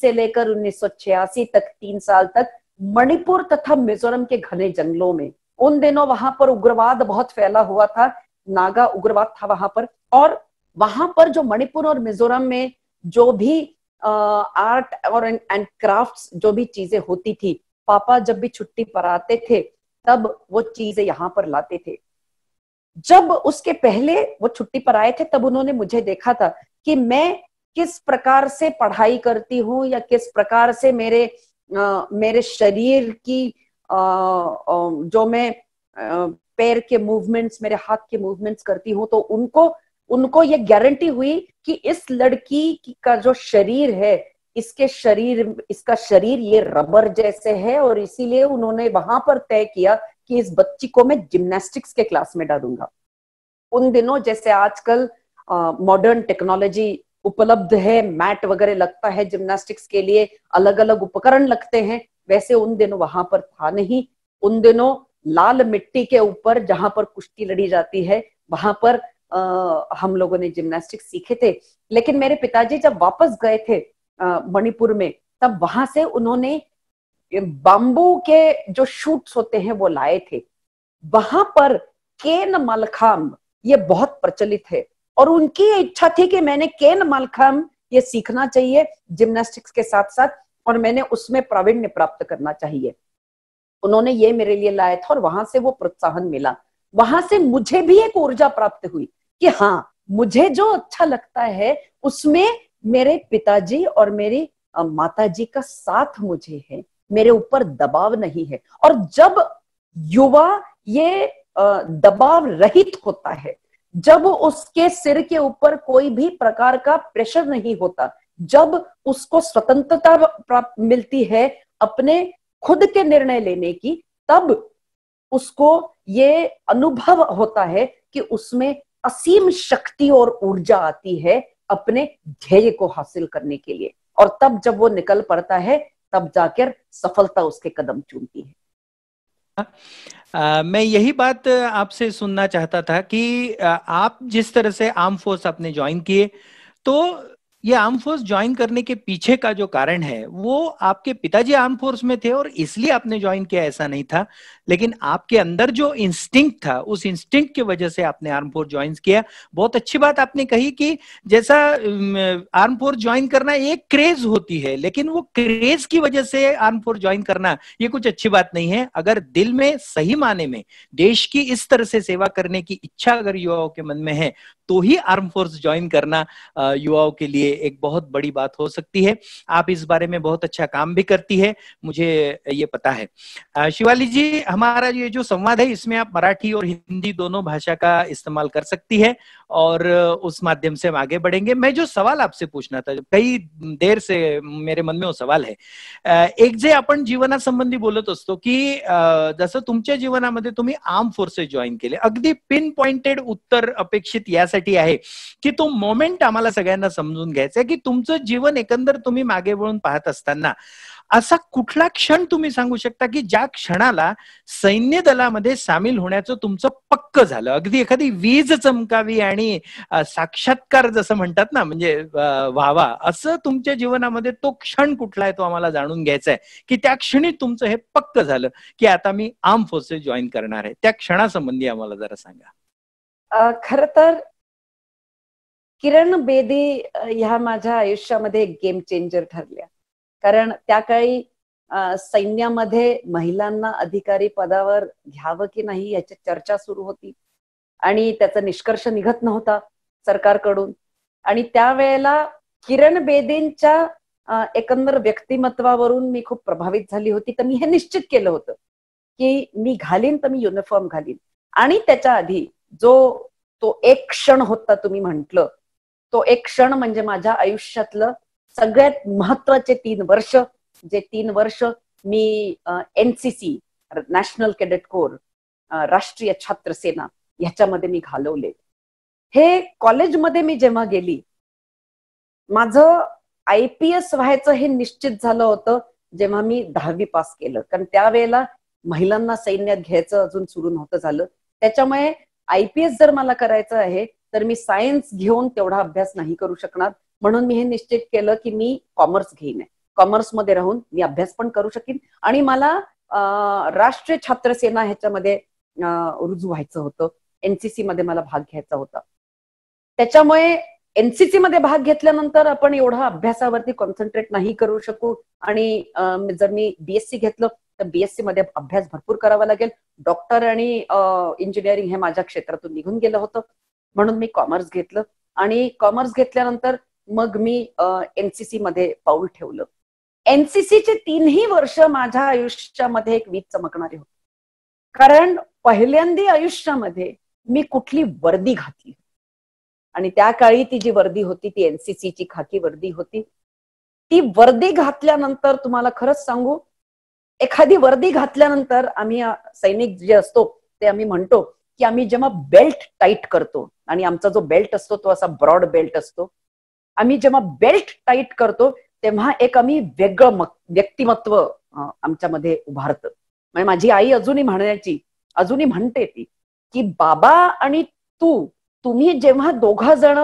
से लेकर उन्नीस तक तीन साल तक मणिपुर तथा मिजोरम के घने जंगलों में उन दिनों वहां पर उग्रवाद बहुत फैला हुआ था नागा उग्रवाद था वहां पर और वहां पर जो मणिपुर और मिजोरम में जो भी आ, आर्ट और एंड क्राफ्ट्स जो भी चीजें होती थी पापा जब भी छुट्टी पर आते थे तब वो चीजें यहाँ पर लाते थे जब उसके पहले वो छुट्टी पर आए थे तब उन्होंने मुझे देखा था कि मैं किस प्रकार से पढ़ाई करती हूँ या किस प्रकार से मेरे आ, मेरे शरीर की आ, आ, जो मैं पैर के मूवमेंट्स मेरे हाथ के मूवमेंट्स करती हूँ तो उनको उनको ये गारंटी हुई कि इस लड़की का जो शरीर है इसके शरीर इसका शरीर ये रबर जैसे है और इसीलिए उन्होंने वहां पर तय किया कि इस बच्ची को मैं जिम्नास्टिक्स के क्लास में डालूंगा उन दिनों जैसे आजकल मॉडर्न टेक्नोलॉजी उपलब्ध है मैट वगैरह लगता है जिम्नास्टिक्स के लिए अलग अलग उपकरण लगते हैं वैसे उन दिनों वहां पर था नहीं उन दिनों लाल मिट्टी के ऊपर जहां पर कुश्ती लड़ी जाती है वहां पर आ, हम लोगों ने जिम्नास्टिक्स सीखे थे लेकिन मेरे पिताजी जब वापस गए थे मणिपुर में तब वहां से उन्होंने बाम्बू के जो शूट्स होते हैं वो लाए थे वहां पर केन मलखाम ये बहुत प्रचलित है और उनकी इच्छा थी कि मैंने केन मलखम ये सीखना चाहिए जिम्नास्टिक्स के साथ साथ और मैंने उसमें प्रावीण्य प्राप्त करना चाहिए उन्होंने ये मेरे लिए लाया था और वहां से वो प्रोत्साहन मिला वहां से मुझे भी एक ऊर्जा प्राप्त हुई कि हाँ मुझे जो अच्छा लगता है उसमें मेरे पिताजी और मेरी माता जी का साथ मुझे है मेरे ऊपर दबाव नहीं है और जब युवा ये दबाव रहित होता है जब उसके सिर के ऊपर कोई भी प्रकार का प्रेशर नहीं होता जब उसको स्वतंत्रता प्राप्त मिलती है अपने खुद के निर्णय लेने की तब उसको ये अनुभव होता है कि उसमें असीम शक्ति और ऊर्जा आती है अपने ध्येय को हासिल करने के लिए और तब जब वो निकल पड़ता है तब जाकर सफलता उसके कदम चूमती है मैं यही बात आपसे सुनना चाहता था कि आप जिस तरह से आर्म फोर्स आपने ज्वाइन किए तो ये आर्म फोर्स ज्वाइन करने के पीछे का जो कारण है वो आपके पिताजी आर्म फोर्स में थे और इसलिए आपने ज्वाइन किया ऐसा नहीं था लेकिन आपके अंदर जो इंस्टिंग था उस इंस्टिंग की वजह से आपने आर्म फोर्स ज्वाइन किया बहुत अच्छी बात आपने कही कि जैसा आर्म फोर्स ज्वाइन करना एक क्रेज होती है लेकिन वो क्रेज की वजह से आर्म फोर्स ज्वाइन करना ये कुछ अच्छी बात नहीं है अगर दिल में सही माने में देश की इस तरह से सेवा करने की इच्छा अगर युवाओं के मन में है तो ही आर्म फोर्स ज्वाइन करना युवाओं के लिए एक बहुत बड़ी बात हो सकती है आप इस बारे में बहुत अच्छा काम भी करती है मुझे ये पता है शिवाली जी हमारा ये जो संवाद है इसमें आप मराठी और हिंदी दोनों भाषा का इस्तेमाल कर सकती है और उस माध्यम से हम आगे बढ़ेंगे मैं जो सवाल आपसे पूछना था कई देर से मेरे मन में वो सवाल है एक जे अपन जीवना संबंधी बोलत असतो की जसं तुमच्या जीवनामध्ये तुम्ही आर्म फोर्सेस जॉईन केले अगदी पिन पॉइंटेड उत्तर अपेक्षित यासाठी आहे की तो मोमेंट आम्हाला सगळ्यांना समजून घ्यायचा की तुमचं जीवन एकंदर तुम्ही मागे वळून पाहत असताना असा कुठला क्षण तुम्ही सांगू शकता की ज्या क्षणाला सैन्य दलामध्ये सामील होण्याचं तुमचं पक्क झालं अगदी एखादी वीज चमकावी आणि साक्षात्कार जसं म्हणतात ना म्हणजे व्हावा असं तुमच्या जीवनामध्ये तो क्षण कुठला आहे तो आम्हाला जाणून घ्यायचा आहे की त्या क्षणी तुमचं हे पक्क झालं की आता मी आर्म फोर्सेस जॉईन करणार आहे त्या क्षणासंबंधी आम्हाला जरा सांगा खर तर किरण बेदी ह्या माझ्या आयुष्यामध्ये एक गेम चेंजर ठरल्या कारण त्या काळी सैन्यामध्ये महिलांना अधिकारी पदावर घ्यावं की नाही याची चर्चा सुरू होती आणि त्याचा निष्कर्ष निघत नव्हता सरकारकडून आणि त्यावेळेला किरण बेदींच्या एकंदर व्यक्तिमत्वावरून मी खूप प्रभावित झाली होती तर मी हे निश्चित केलं होतं की मी घालीन तर मी युनिफॉर्म घालीन आणि त्याच्या आधी जो तो एक क्षण होता तुम्ही म्हंटल तो एक क्षण म्हणजे माझ्या आयुष्यातलं सगळ्यात महत्वाचे तीन वर्ष जे तीन वर्ष मी एनसीसी नॅशनल कॅडेट कोर राष्ट्रीय छात्र सेना ह्याच्यामध्ये मी घालवले हे कॉलेजमध्ये मी जेव्हा गेली माझं आय पी एस व्हायचं हे निश्चित झालं होतं जेव्हा मी दहावी पास केलं कारण त्यावेळेला महिलांना सैन्यात घ्यायचं अजून सुरू नव्हतं झालं त्याच्यामुळे आय पी एस जर मला करायचं आहे तर मी सायन्स घेऊन तेवढा अभ्यास नाही करू शकणार म्हणून मी हे निश्चित केलं की मी कॉमर्स घेईन कॉमर्समध्ये राहून मी अभ्यास पण करू शकेन आणि मला राष्ट्रीय छात्र सेना ह्याच्यामध्ये रुजू व्हायचं होतं एनसीसी मध्ये मला भाग घ्यायचा होता त्याच्यामुळे एनसीसी मध्ये भाग घेतल्यानंतर आपण एवढा अभ्यासावरती कॉन्सन्ट्रेट नाही करू शकू आणि जर मी बीएससी घेतलं तर बीएससी मध्ये अभ्यास भरपूर करावा लागेल डॉक्टर आणि इंजिनिअरिंग हे माझ्या क्षेत्रातून निघून गेलं होतं म्हणून मी कॉमर्स घेतलं आणि कॉमर्स घेतल्यानंतर मग मी एनसीसी मध्ये पाऊल ठेवलं सीचे तीनही वर्ष माझ्या आयुष्यामध्ये एक वीज चमकणारी होती कारण पहिल्यांदी आयुष्यामध्ये मी कुठली वर्दी घातली आणि त्या काळी ती जी वर्दी होती ती सीची खाकी वर्दी होती ती वर्दी घातल्यानंतर तुम्हाला खरंच सांगू एखादी वर्दी घातल्यानंतर आम्ही सैनिक जे असतो ते आम्ही म्हणतो की आम्ही जेव्हा बेल्ट टाईट करतो आणि आमचा जो बेल्ट असतो तो असा ब्रॉड बेल्ट असतो आम्ही जेव्हा बेल्ट टाईट करतो तेव्हा एक आम्ही वेगळं व्यक्तिमत्व आमच्यामध्ये उभारतं म्हणजे माझी आई अजूनही म्हणायची अजूनही म्हणते ती की बाबा आणि तू तुम्ही जेव्हा दोघा जण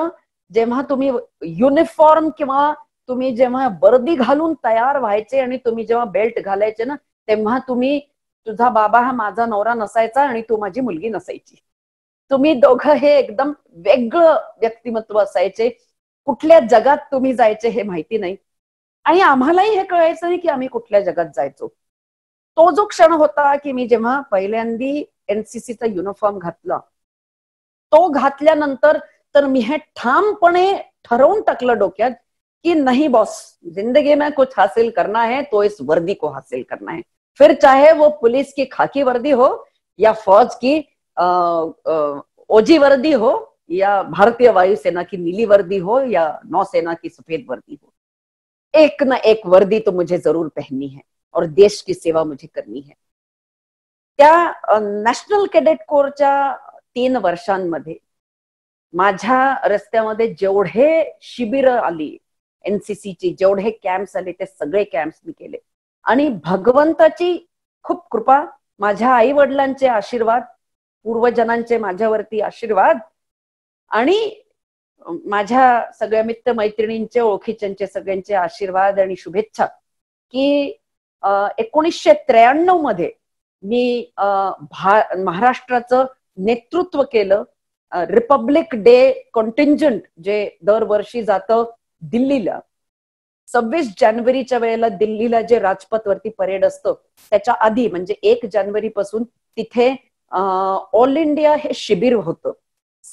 जेव्हा तुम्ही युनिफॉर्म किंवा तुम्ही जेव्हा वर्दी घालून तयार व्हायचे आणि तुम्ही जेव्हा बेल्ट घालायचे ना तेव्हा तुम्ही तुझा बाबा हा माझा नवरा नसायचा आणि तू माझी मुलगी नसायची तुम्ही दोघं हे एकदम वेगळं व्यक्तिमत्व असायचे कुठल्या जगात तुम्ही जायचे हे माहिती नाही आणि आम्हालाही हे कळायचं नाही की आम्ही कुठल्या जगात जायचो तो जो क्षण होता की मी जेव्हा पहिल्यांदी एनसीसीचा युनिफॉर्म घातला तो घातल्यानंतर तर मी हे ठामपणे ठरवून टाकलं डोक्यात की नाही बॉस जिंदगी में कुछ हासिल करना है तो इस वर्दी को हासिल करना है फिर चाहे वो पुलिस की खाकी वर्दी हो या फौज की आ, आ, ओजी वर्दी हो या भारतीय वायुसेना की नीली वर्दी हो या नौसेना की सफेद वर्दी हो एक ना एक वर्दी तो मुझे जरूर पहननी है और देश की सेवा मुझे करनी है त्या नॅशनल कॅडेट कोरच्या तीन वर्षांमध्ये माझ्या रस्त्यामध्ये जेवढे शिबिर आली एनसीसीची जेवढे कॅम्प्स आले ते सगळे कॅम्प्स मी केले आणि भगवंताची खूप कृपा माझ्या आई वडिलांचे आशीर्वाद पूर्वजनांचे माझ्यावरती आशीर्वाद आणि माझ्या सगळ्या मित्र मैत्रिणींचे ओळखीच्यांचे सगळ्यांचे आशीर्वाद आणि शुभेच्छा की एकोणीसशे त्र्याण्णव मध्ये मी महाराष्ट्राचं नेतृत्व केलं रिपब्लिक डे कॉन्टिंजंट जे दरवर्षी जातं दिल्लीला सव्वीस जानेवारीच्या वेळेला दिल्लीला जे राजपथवरती परेड असतं त्याच्या आधी म्हणजे एक जानेवारी पासून तिथे ऑल इंडिया हे शिबिर होतं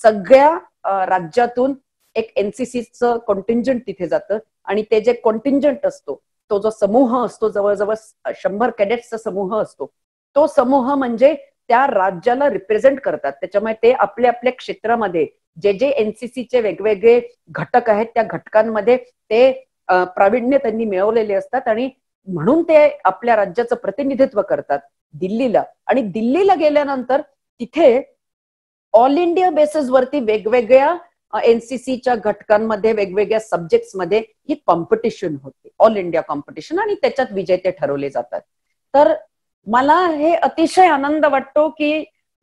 सगळ्या राज्यातून एक एनसीसीचं कॉन्टिंजंट तिथे जातं आणि ते जे कॉन्टिंजंट असतो तो जो समूह असतो जवळजवळ शंभर कॅडेट्सचा समूह असतो तो समूह म्हणजे त्या राज्याला रिप्रेझेंट करतात त्याच्यामुळे ते आपल्या आपल्या क्षेत्रामध्ये जे जे एनसीसीचे वेगवेगळे घटक आहेत त्या घटकांमध्ये ते प्राविण्य त्यांनी मिळवलेले असतात आणि म्हणून ते आपल्या राज्याचं प्रतिनिधित्व करतात दिल्लीला आणि दिल्लीला गेल्यानंतर तिथे ऑल इंडिया बेसिसवरती वेगवेगळ्या एनसीसीच्या घटकांमध्ये वेगवेगळ्या मध्ये ही कॉम्पिटिशन होते ऑल इंडिया कॉम्पिटिशन आणि त्याच्यात विजेते ठरवले जातात तर मला हे अतिशय आनंद वाटतो की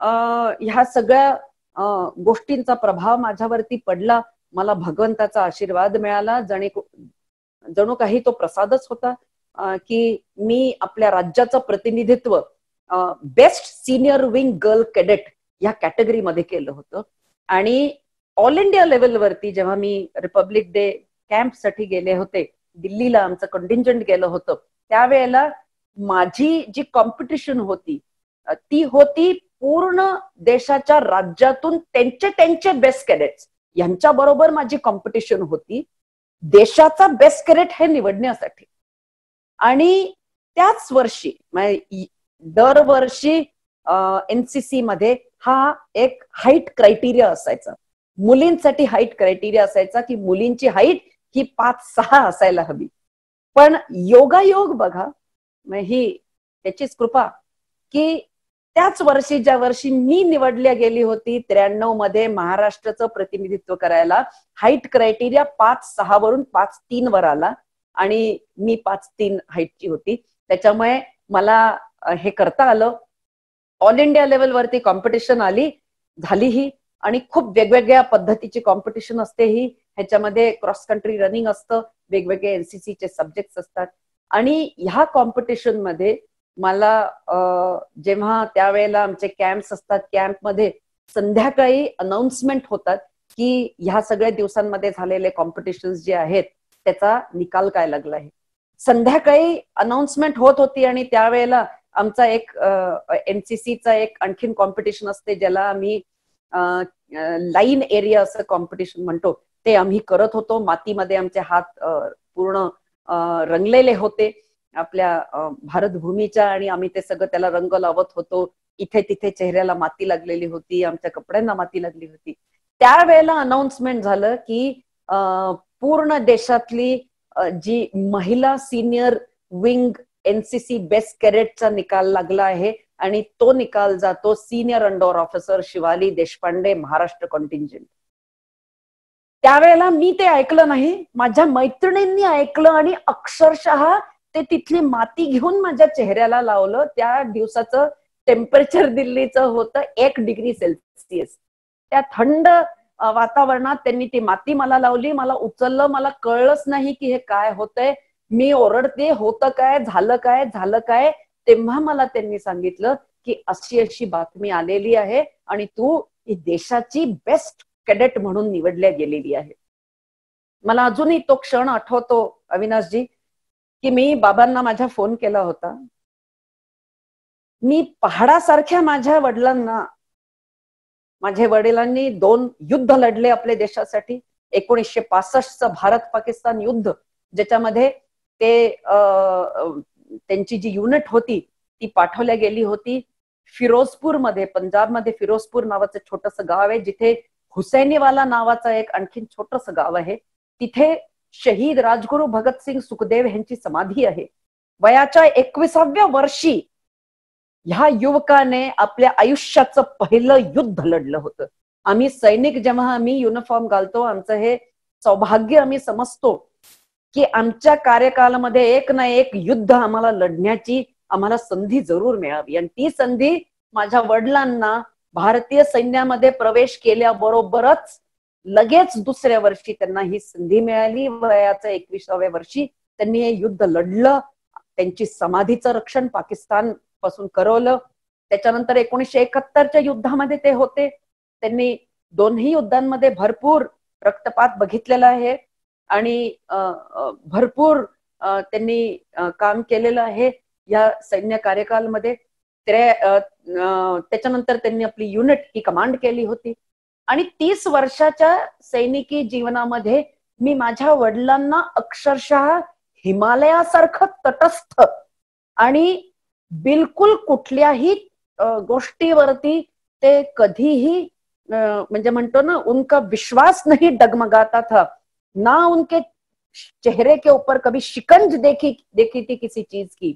ह्या सगळ्या गोष्टींचा प्रभाव माझ्यावरती पडला मला भगवंताचा आशीर्वाद मिळाला जणे जणू काही तो प्रसादच होता की मी आपल्या राज्याचं प्रतिनिधित्व best senior wing girl cadet या कॅटेगरीमध्ये केलं होतं आणि ऑल इंडिया लेवलवरती जेव्हा मी रिपब्लिक डे कॅम्पसाठी गेले होते दिल्लीला आमचं कंटिंजंट गेलं होतं त्यावेळेला माझी जी कॉम्पिटिशन होती ती होती पूर्ण देशाच्या राज्यातून त्यांचे त्यांचे बेस्ट कॅडेट्स यांच्याबरोबर माझी कॉम्पिटिशन होती देशाचा बेस्ट कॅरेट हे निवडण्यासाठी आणि त्याच वर्षी म्हणजे दरवर्षी एनसीसी मध्ये हा एक हाईट क्रायटेरिया असायचा मुलींसाठी हाईट क्रायटेरिया असायचा की मुलींची हाईट ही पाच सहा असायला हवी पण योगायोग बघा ही त्याचीच कृपा की त्याच वर्षी ज्या वर्षी मी निवडल्या गेली होती त्र्याण्णव मध्ये महाराष्ट्राचं प्रतिनिधित्व करायला हाईट क्रायटेरिया पाच सहा वरून पाच तीन वर आला आणि मी पाच तीन हाईटची होती त्याच्यामुळे मला हे करता आलं ऑल इंडिया लेवलवरती कॉम्पिटिशन आली झाली ही आणि खूप वेगवेगळ्या पद्धतीची कॉम्पिटिशन असते ही ह्याच्यामध्ये क्रॉस कंट्री रनिंग असतं वेगवेगळे एनसीसीचे सब्जेक्ट्स असतात आणि ह्या कॉम्पिटिशनमध्ये मला जेव्हा त्यावेळेला आमचे कॅम्प असतात कॅम्प मध्ये संध्याकाळी अनाउन्समेंट होतात की ह्या सगळ्या दिवसांमध्ये झालेले कॉम्पिटिशन जे आहेत त्याचा निकाल काय लागला आहे संध्याकाळी अनाउन्समेंट होत होती आणि त्यावेळेला आमचा एक एनसीसीचा एक आणखीन कॉम्पिटिशन असते ज्याला आम्ही लाईन एरिया असं कॉम्पिटिशन म्हणतो ते आम्ही करत होतो मातीमध्ये आमचे हात पूर्ण रंगलेले होते आपल्या भारतभूमीच्या आणि आम्ही ते सगळं त्याला रंग लावत होतो इथे तिथे चेहऱ्याला माती लागलेली होती आमच्या कपड्यांना माती लागली होती त्यावेळेला अनाऊन्समेंट झालं की पूर्ण देशातली जी महिला सिनियर विंग एनसीसी बेस्ट कॅरेटचा निकाल लागला आहे आणि तो निकाल जातो senior under officer Shivali Deshpande Maharashtra contingent त्यावेळेला मी ते ऐकलं नाही माझ्या मैत्रिणींनी ऐकलं आणि अक्षरशः ते तिथली माती घेऊन माझ्या चेहऱ्याला लावलं त्या दिवसाचं टेम्परेचर दिल्लीचं होतं एक डिग्री सेल्सिअस त्या थंड वातावरणात त्यांनी ती माती मला लावली मला उचललं मला कळलंच नाही की हे काय होतंय मी ओरडते होतं काय झालं काय झालं काय तेव्हा मला त्यांनी सांगितलं की अशी अशी बातमी आलेली आहे आणि तू देशाची बेस्ट कॅडेट म्हणून निवडल्या गेलेली आहे मला अजूनही तो क्षण आठवतो अविनाशजी की मी बाबांना माझ्या फोन केला होता मी पहाडासारख्या माझ्या वडिलांना माझ्या वडिलांनी दोन युद्ध लढले आपल्या देशासाठी एकोणीसशे पासष्टचं भारत पाकिस्तान युद्ध ज्याच्यामध्ये ते त्यांची जी युनिट होती ती पाठवल्या गेली होती फिरोजपूरमध्ये पंजाबमध्ये फिरोजपूर नावाचं छोटस गाव आहे जिथे हुसैनीवाला नावाचं एक आणखीन छोटस गाव आहे तिथे शहीद राजगुरु भगतसिंग सुखदेव यांची समाधी आहे वयाच्या एकविसाव्या वर्षी ह्या युवकाने आपल्या आयुष्याचं पहिलं युद्ध लढलं होतं आम्ही सैनिक जेव्हा आम्ही युनिफॉर्म घालतो आमचं हे सौभाग्य आम्ही समजतो की आमच्या कार्यकालामध्ये एक ना एक युद्ध आम्हाला लढण्याची आम्हाला संधी जरूर मिळावी आणि ती संधी माझ्या वडिलांना भारतीय सैन्यामध्ये प्रवेश केल्याबरोबरच लगेच दुसऱ्या वर्षी त्यांना ही संधी मिळाली वयाचं एकविसाव्या वर्षी त्यांनी हे युद्ध लढलं त्यांची समाधीचं रक्षण पाकिस्तान पासून करवलं त्याच्यानंतर एकोणीशे एकाहत्तरच्या युद्धामध्ये ते होते त्यांनी दोन्ही युद्धांमध्ये भरपूर रक्तपात बघितलेला आहे आणि भरपूर त्यांनी काम केलेलं आहे या सैन्य कार्यकालमध्ये त्याच्यानंतर त्यांनी आपली युनिट ही कमांड केली होती आणि तीस वर्षाच्या सैनिकी जीवनामध्ये मी माझ्या वडिलांना अक्षरशः हिमालयासारखं तटस्थ आणि बिलकुल कुठल्याही गोष्टीवरती ते कधीही म्हणजे म्हणतो ना उनका विश्वास नाही डगमगाता था ना उनके चेहरे के ऊपर कभी शिकंज देखी देखी ती किसी चीज की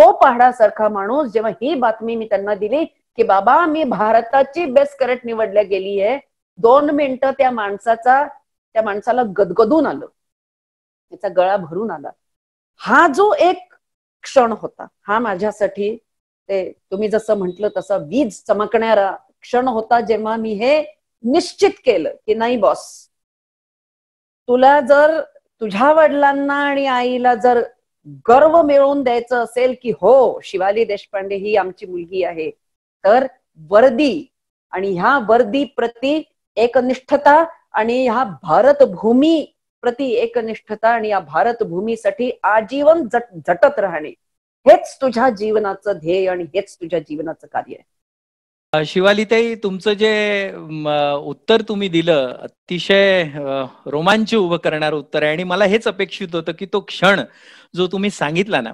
तो पहाडासारखा माणूस जेव्हा ही बातमी मी त्यांना दिली की बाबा मी भारताची बेस्ट करेक्ट निवडल्या गेली आहे दोन मिनिटं त्या माणसाचा त्या माणसाला गदगदून आलं त्याचा गळा भरून आला हा जो एक क्षण होता हा माझ्यासाठी ते तुम्ही जसं म्हटलं तसा वीज चमकणारा क्षण होता जेव्हा मी हे निश्चित केलं की नाही बॉस तुला जर तुझ्या वडिलांना आणि आईला जर गर्व मिळवून द्यायचं असेल की हो शिवाली देशपांडे ही आमची मुलगी आहे तर वर्दी आणि ह्या वर्दी प्रती एकनिष्ठता आणि ह्या भूमी प्रति एकनिष्ठता आणि या भारत भूमीसाठी आजीवन जट राहणे हेच तुझ्या जीवनाचं ध्येय आणि हेच तुझ्या जीवनाचं कार्य आहे शिवालीताई तुमचं जे उत्तर तुम्ही दिलं अतिशय रोमांच उभं करणारं उत्तर आहे आणि मला हेच अपेक्षित होतं की तो क्षण जो तुम्ही सांगितला ना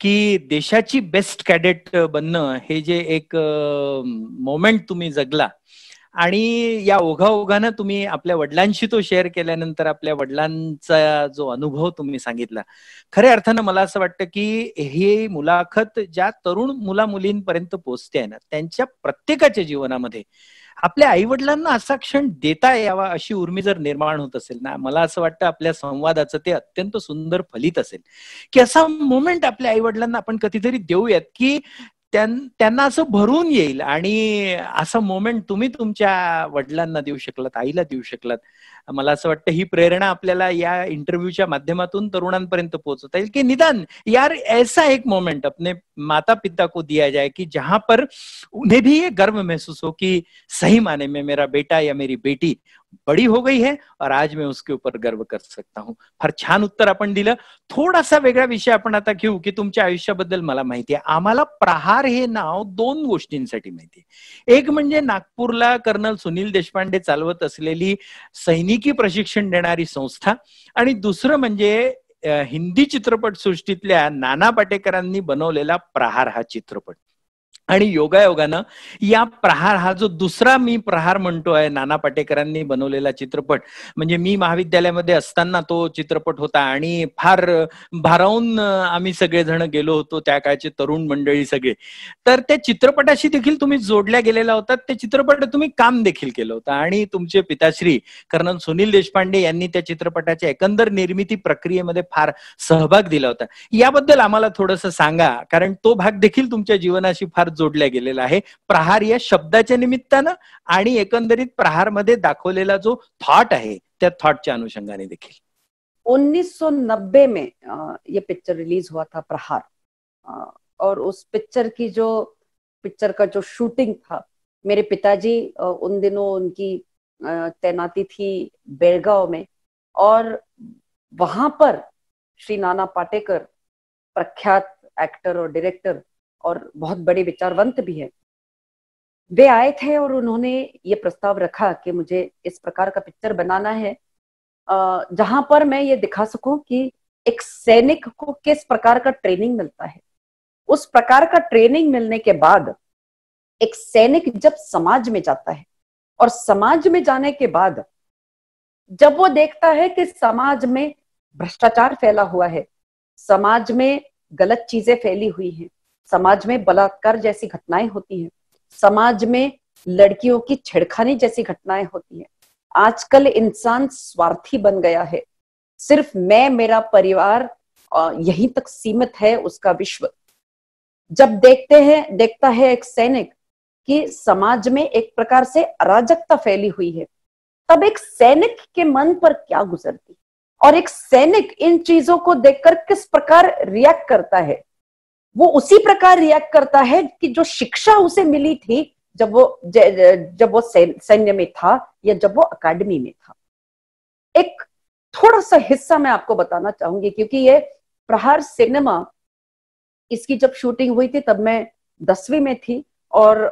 की देशाची बेस्ट कॅडेट बनणं हे जे एक मोमेंट तुम्ही जगला आणि या ओघा ओघानं तुम्ही आपल्या वडिलांशी तो शेअर केल्यानंतर आपल्या वडिलांचा जो अनुभव तुम्ही सांगितला खऱ्या अर्थानं मला असं वाटतं की ही मुलाखत ज्या तरुण मुला मुलींपर्यंत पोहोचते ना त्यांच्या प्रत्येकाच्या जीवनामध्ये आपल्या आई वडिलांना असा क्षण देता यावा अशी उर्मी जर निर्माण होत असेल ना मला असं वाटतं आपल्या संवादाचं ते अत्यंत सुंदर फलित असेल की असा मोमेंट आपल्या आई वडिलांना आपण कधीतरी देऊयात की त्यांना असं भरून येईल आणि असा मोमेंट तुम्ही तुमच्या वडिलांना देऊ शकलात आईला देऊ शकलात मला असं वाटतं ही प्रेरणा आपल्याला या इंटरव्ह्यूच्या माध्यमातून तरुणांपर्यंत पोहोचवता येईल की निदान यार ऐसा एक मोमेंट अपने माता पिता को दिया जाए कि जहां पर उन्हें भी ये गर्व महसूस हो कि सही माने में मेरा बेटा या मेरी बेटी बडी हो गई है और आज मैं उसके ऊपर गर्व कर सकता हूँ फार छान उत्तर आपण दिलं थोडासा वेगळा विषय आपण आता घेऊ की तुमच्या आयुष्याबद्दल मला माहिती आहे आम्हाला प्रहार हे नाव दोन गोष्टींसाठी माहिती आहे एक म्हणजे नागपूरला कर्नल सुनील देशपांडे चालवत असलेली सैनिकी प्रशिक्षण देणारी संस्था आणि दुसरं म्हणजे हिंदी चित्रपट सृष्टीतल्या नाना पाटेकरांनी बनवलेला प्रहार हा चित्रपट आणि योगायोगानं या प्रहार हा जो दुसरा मी प्रहार म्हणतो आहे नाना पाटेकरांनी बनवलेला चित्रपट म्हणजे मी महाविद्यालयामध्ये असताना तो चित्रपट होता आणि फार भारावून आम्ही सगळेजण गेलो होतो त्या काळचे तरुण मंडळी सगळे तर त्या चित्रपटाशी देखील तुम्ही जोडल्या गेलेला होता ते चित्रपट तुम्ही काम देखील केलं होतं आणि तुमचे पिताश्री कर्नल सुनील देशपांडे यांनी त्या चित्रपटाच्या एकंदर निर्मिती प्रक्रियेमध्ये फार सहभाग दिला होता याबद्दल आम्हाला थोडस सांगा कारण तो भाग देखील तुमच्या जीवनाशी फार जोडल्या गेलेला आहे प्रहार या शब्दाच्या निमित्तानं आणि एकंदरीत प्रहार मध्ये दाखवलेला जो थॉट आहे त्या थॉटच्या अनुषंगाने देखील 1990 में ये पिक्चर रिलीज हुआ था प्रहार और उस पिक्चर की जो पिक्चर का जो शूटिंग था मेरे पिताजी उन दिनों उनकी तैनाती थी बेलगांव में और वहां पर श्री नाना पाटेकर प्रख्यात एक्टर और डायरेक्टर और बहुत बड़े विचारवंत भी हैं वे आए थे और उन्होंने ये प्रस्ताव रखा कि मुझे इस प्रकार का पिक्चर बनाना है जहां पर मैं ये दिखा सकूं कि एक सैनिक को किस प्रकार का ट्रेनिंग मिलता है उस प्रकार का ट्रेनिंग मिलने के बाद एक सैनिक जब समाज में जाता है और समाज में जाने के बाद जब वो देखता है कि समाज में भ्रष्टाचार फैला हुआ है समाज में गलत चीजें फैली हुई हैं समाज में बलात्कार जैसी घटनाएं होती हैं समाज में लड़कियों की छेड़खानी जैसी घटनाएं होती हैं आजकल इंसान स्वार्थी बन गया है सिर्फ मैं मेरा परिवार यहीं तक सीमित है उसका विश्व जब देखते हैं देखता है एक सैनिक कि समाज में एक प्रकार से अराजकता फैली हुई है तब एक सैनिक के मन पर क्या गुजरती और एक सैनिक इन चीजों को देखकर किस प्रकार रिएक्ट करता है वो उसी प्रकार रिएक्ट करता है कि जो शिक्षा उसे मिली थी जब वो जब वो सैन्य में था या जब वो अकेडमी में था एक थोड़ा सा हिस्सा मैं आपको बताना चाहूंगी क्योंकि ये प्रहार सिनेमा इसकी जब शूटिंग हुई थी तब मैं दसवीं में थी और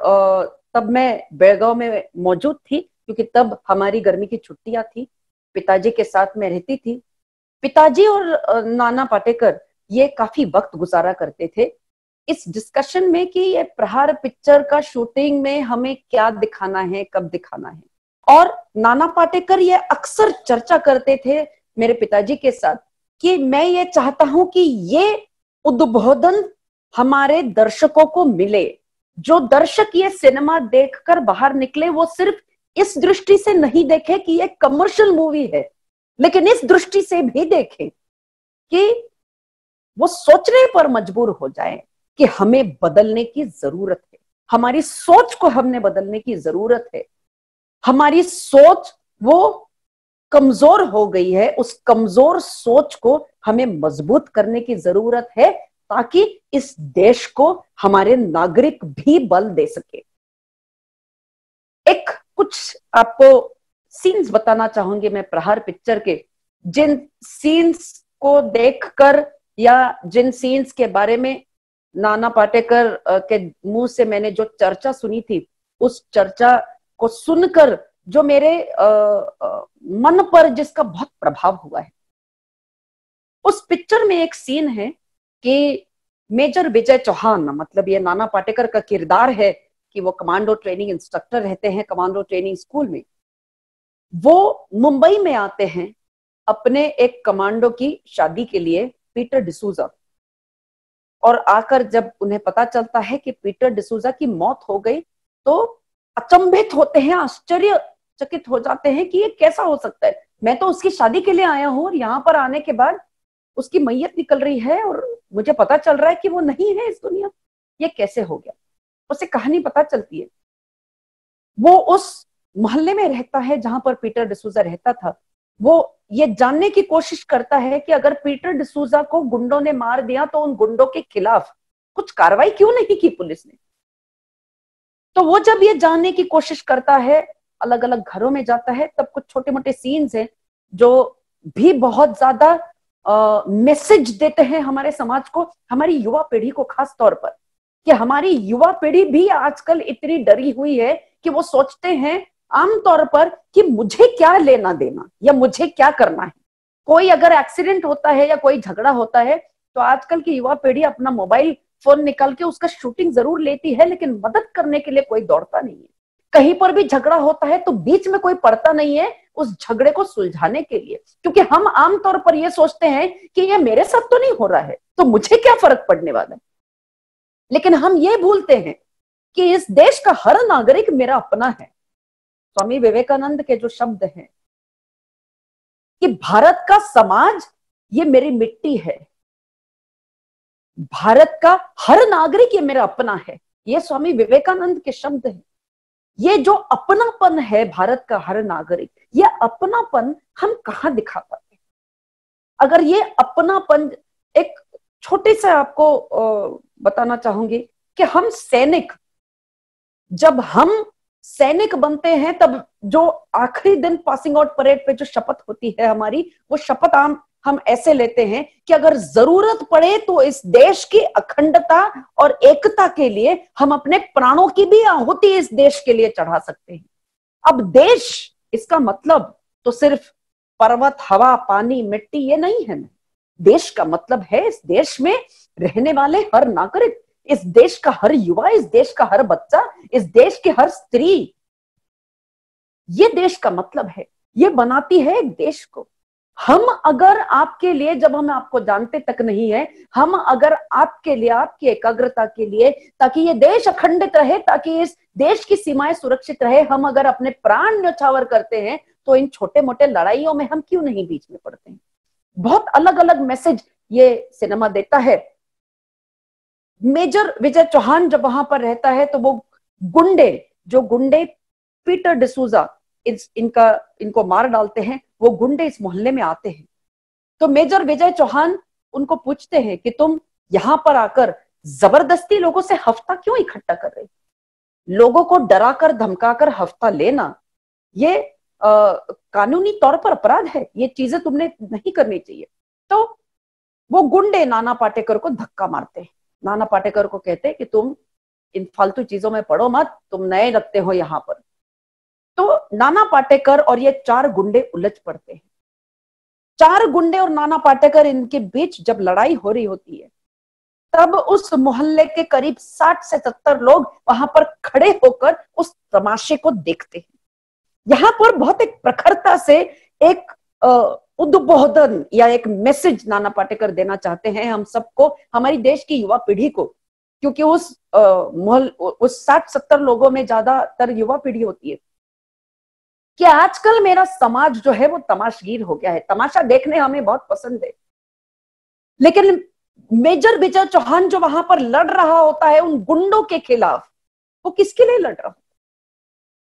तब मैं बेड़गांव में मौजूद थी क्योंकि तब हमारी गर्मी की छुट्टियां थी पिताजी के साथ मैं रहती थी पिताजी और नाना पाटेकर ये काफी वक्त गुजारा करते थे इस डिस्कशन में कि ये प्रहार पिक्चर का शूटिंग में हमें क्या दिखाना है कब दिखाना है और नाना पाटेकर ये अक्सर चर्चा करते थे मेरे पिताजी के साथ कि मैं ये चाहता हूं कि ये उद्बोधन हमारे दर्शकों को मिले जो दर्शक ये सिनेमा देखकर बाहर निकले वो सिर्फ इस दृष्टि से नहीं देखे कि ये कमर्शियल मूवी है लेकिन इस दृष्टि से भी देखे कि वो सोचने पर मजबूर हो जाए कि हमें बदलने की जरूरत है हमारी सोच को हमने बदलने की जरूरत है हमारी सोच वो कमजोर हो गई है उस कमजोर सोच को हमें मजबूत करने की जरूरत है ताकि इस देश को हमारे नागरिक भी बल दे सके एक कुछ आपको सीन्स बताना चाहूंगी मैं प्रहार पिक्चर के जिन सीन्स को देखकर या जिन सीन्स के बारे में नाना पाटेकर के मुंह से मैंने जो चर्चा सुनी थी उस चर्चा को सुनकर जो मेरे आ, आ, मन पर जिसका बहुत प्रभाव हुआ है उस पिक्चर में एक सीन है कि मेजर विजय चौहान मतलब ये नाना पाटेकर का किरदार है कि वो कमांडो ट्रेनिंग इंस्ट्रक्टर रहते हैं कमांडो ट्रेनिंग स्कूल में वो मुंबई में आते हैं अपने एक कमांडो की शादी के लिए पीटर डिसूजा और आकर जब उन्हें पता चलता है कि पीटर डिसूजा की मौत हो गई तो अचंभित होते हैं आश्चर्य चकित हो जाते हैं कि ये कैसा हो सकता है मैं तो उसकी शादी के लिए आया हूं और यहाँ पर आने के बाद उसकी मैयत निकल रही है और मुझे पता चल रहा है कि वो नहीं है इस दुनिया ये कैसे हो गया उसे कहानी पता चलती है वो उस मोहल्ले में रहता है जहां पर पीटर डिसूजा रहता था वो ये जानने की कोशिश करता है कि अगर पीटर डिसूजा को गुंडों ने मार दिया तो उन गुंडों के खिलाफ कुछ कार्रवाई क्यों नहीं की पुलिस ने तो वो जब ये जानने की कोशिश करता है अलग अलग घरों में जाता है तब कुछ छोटे मोटे सीन्स हैं जो भी बहुत ज्यादा मैसेज देते हैं हमारे समाज को हमारी युवा पीढ़ी को खास तौर पर कि हमारी युवा पीढ़ी भी आजकल इतनी डरी हुई है कि वो सोचते हैं आमतौर पर कि मुझे क्या लेना देना या मुझे क्या करना है कोई अगर एक्सीडेंट होता है या कोई झगड़ा होता है तो आजकल की युवा पीढ़ी अपना मोबाइल फोन निकाल के उसका शूटिंग जरूर लेती है लेकिन मदद करने के लिए कोई दौड़ता नहीं है कहीं पर भी झगड़ा होता है तो बीच में कोई पड़ता नहीं है उस झगड़े को सुलझाने के लिए क्योंकि हम आमतौर पर यह सोचते हैं कि यह मेरे साथ तो नहीं हो रहा है तो मुझे क्या फर्क पड़ने वाला है लेकिन हम ये भूलते हैं कि इस देश का हर नागरिक मेरा अपना है स्वामी विवेकानंद के जो शब्द हैं कि भारत का समाज ये मेरी मिट्टी है भारत का हर नागरिक ये मेरा अपना है ये स्वामी विवेकानंद के शब्द हैं ये जो अपनापन है भारत का हर नागरिक ये अपनापन हम कहा दिखा पाते अगर ये अपनापन एक छोटे से आपको बताना चाहूंगी कि हम सैनिक जब हम सैनिक बनते हैं तब जो आखिरी दिन पासिंग आउट परेड पे जो शपथ होती है हमारी वो शपथ आम हम ऐसे लेते हैं कि अगर जरूरत पड़े तो इस देश की अखंडता और एकता के लिए हम अपने प्राणों की भी आहुति इस देश के लिए चढ़ा सकते हैं अब देश इसका मतलब तो सिर्फ पर्वत हवा पानी मिट्टी ये नहीं है ना देश का मतलब है इस देश में रहने वाले हर नागरिक इस देश का हर युवा इस देश का हर बच्चा इस देश की हर स्त्री ये देश का मतलब है ये बनाती है एक देश को हम अगर आपके लिए जब हम आपको जानते तक नहीं है हम अगर आपके लिए आपकी एकाग्रता के लिए ताकि ये देश अखंडित रहे ताकि इस देश की सीमाएं सुरक्षित रहे हम अगर अपने प्राण न्यौछावर करते हैं तो इन छोटे मोटे लड़ाइयों में हम क्यों नहीं बीच में पड़ते हैं बहुत अलग अलग मैसेज ये सिनेमा देता है मेजर विजय चौहान जब वहां पर रहता है तो वो गुंडे जो गुंडे पीटर डिसूजा इस इनका इनको मार डालते हैं वो गुंडे इस मोहल्ले में आते हैं तो मेजर विजय चौहान उनको पूछते हैं कि तुम यहां पर आकर जबरदस्ती लोगों से हफ्ता क्यों इकट्ठा कर रहे लोगों को डरा कर धमका कर हफ्ता लेना ये आ, कानूनी तौर पर अपराध है ये चीजें तुमने नहीं करनी चाहिए तो वो गुंडे नाना पाटेकर को धक्का मारते हैं नाना पाटेकर को कहते कि तुम इन फालतू चीजों में पढ़ो मत तुम नए लगते हो यहाँ पर तो नाना पाटेकर और ये चार गुंडे उलझ पड़ते हैं चार गुंडे और नाना पाटेकर इनके बीच जब लड़ाई हो रही होती है तब उस मोहल्ले के करीब साठ से सत्तर लोग वहां पर खड़े होकर उस तमाशे को देखते हैं यहाँ पर बहुत एक प्रखरता से एक उद्बोधन या एक मैसेज नाना पाटेकर देना चाहते हैं हम सबको हमारी देश की युवा पीढ़ी को क्योंकि उस मोहल उस साठ सत्तर लोगों में ज्यादातर युवा पीढ़ी होती है कि आजकल मेरा समाज जो है वो तमाशगीर हो गया है तमाशा देखने हमें बहुत पसंद है लेकिन मेजर विजय चौहान जो वहां पर लड़ रहा होता है उन गुंडों के खिलाफ वो किसके लिए लड़ रहा होता है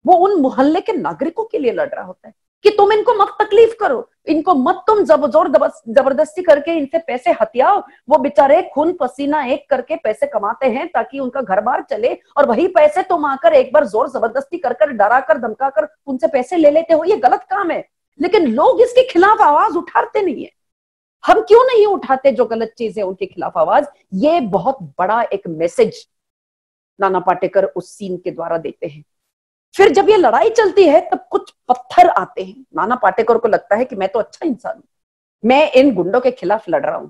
वो उन मोहल्ले के नागरिकों के लिए लड़ रहा होता है कि तुम इनको मत तकलीफ करो इनको मत तुम जब जोर जबरदस्ती करके इनसे पैसे हथियाओ वो बेचारे खून पसीना एक करके पैसे कमाते हैं ताकि उनका घर बार चले और वही पैसे तुम आकर एक बार जोर जबरदस्ती कर कर डरा कर धमका कर उनसे पैसे ले लेते हो ये गलत काम है लेकिन लोग इसके खिलाफ आवाज उठाते नहीं है हम क्यों नहीं उठाते जो गलत चीज है उनके खिलाफ आवाज ये बहुत बड़ा एक मैसेज नाना पाटेकर उस सीन के द्वारा देते हैं फिर जब ये लड़ाई चलती है तब कुछ पत्थर आते हैं नाना पाटेकर को लगता है कि मैं तो अच्छा इंसान हूं मैं इन गुंडों के खिलाफ लड़ रहा हूं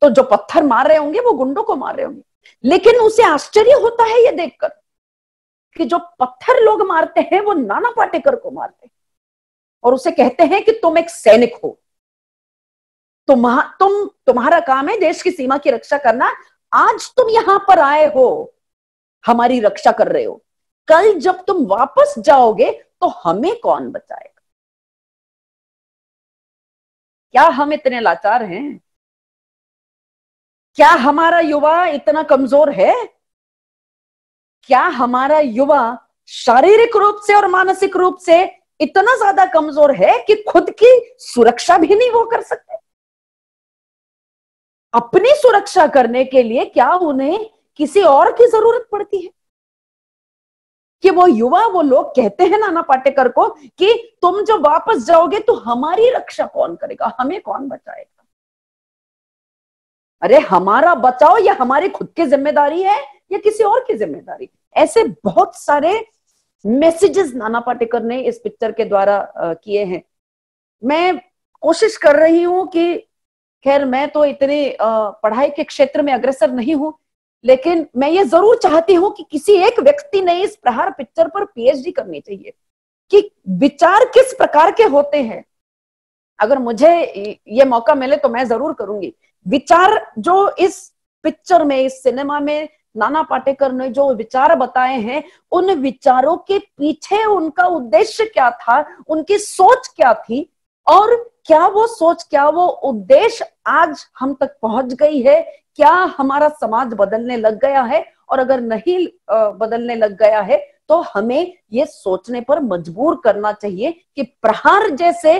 तो जो पत्थर मार रहे होंगे वो गुंडों को मार रहे होंगे लेकिन उसे आश्चर्य होता है ये देखकर कि जो पत्थर लोग मारते हैं वो नाना पाटेकर को मारते हैं और उसे कहते हैं कि तुम एक सैनिक हो तुम्हा तुम तुम्हारा काम है देश की सीमा की रक्षा करना आज तुम यहां पर आए हो हमारी रक्षा कर रहे हो कल जब तुम वापस जाओगे तो हमें कौन बचाएगा क्या हम इतने लाचार हैं क्या हमारा युवा इतना कमजोर है क्या हमारा युवा शारीरिक रूप से और मानसिक रूप से इतना ज्यादा कमजोर है कि खुद की सुरक्षा भी नहीं वो कर सकते अपनी सुरक्षा करने के लिए क्या उन्हें किसी और की जरूरत पड़ती है कि वो युवा वो लोग कहते हैं नाना पाटेकर को कि तुम जब वापस जाओगे तो हमारी रक्षा कौन करेगा हमें कौन बचाएगा अरे हमारा बचाओ या हमारी खुद की जिम्मेदारी है या किसी और की जिम्मेदारी ऐसे बहुत सारे मैसेजेस नाना पाटेकर ने इस पिक्चर के द्वारा किए हैं मैं कोशिश कर रही हूं कि खैर मैं तो इतने पढ़ाई के क्षेत्र में अग्रसर नहीं हूं लेकिन मैं ये जरूर चाहती हूँ कि किसी एक व्यक्ति ने इस प्रहार पिक्चर पर पीएचडी करनी चाहिए कि विचार किस प्रकार के होते हैं अगर मुझे ये मौका मिले तो मैं जरूर करूंगी विचार जो इस पिक्चर में इस सिनेमा में नाना पाटेकर ने जो विचार बताए हैं उन विचारों के पीछे उनका उद्देश्य क्या था उनकी सोच क्या थी और क्या वो सोच क्या वो उद्देश्य आज हम तक पहुंच गई है क्या हमारा समाज बदलने लग गया है और अगर नहीं बदलने लग गया है तो हमें ये सोचने पर मजबूर करना चाहिए कि प्रहार जैसे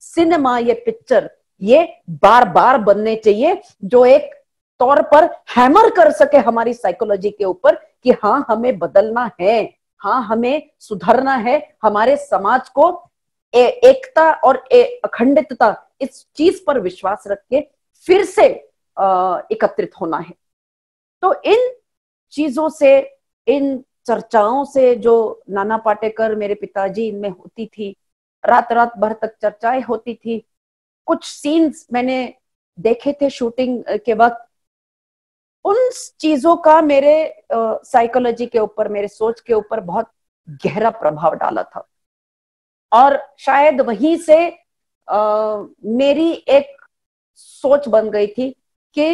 सिनेमा ये पिक्चर ये बार बार बनने चाहिए जो एक तौर पर हैमर कर सके हमारी साइकोलॉजी के ऊपर कि हाँ हमें बदलना है हाँ हमें सुधरना है हमारे समाज को ए, एकता और ए, अखंडितता इस चीज पर विश्वास रख के फिर से एकत्रित होना है तो इन चीजों से इन चर्चाओं से जो नाना पाटेकर मेरे पिताजी इनमें होती थी रात रात भर तक चर्चाएं होती थी कुछ सीन्स मैंने देखे थे शूटिंग के वक्त उन चीजों का मेरे साइकोलॉजी के ऊपर मेरे सोच के ऊपर बहुत गहरा प्रभाव डाला था और शायद वहीं से आ, मेरी एक सोच बन गई थी कि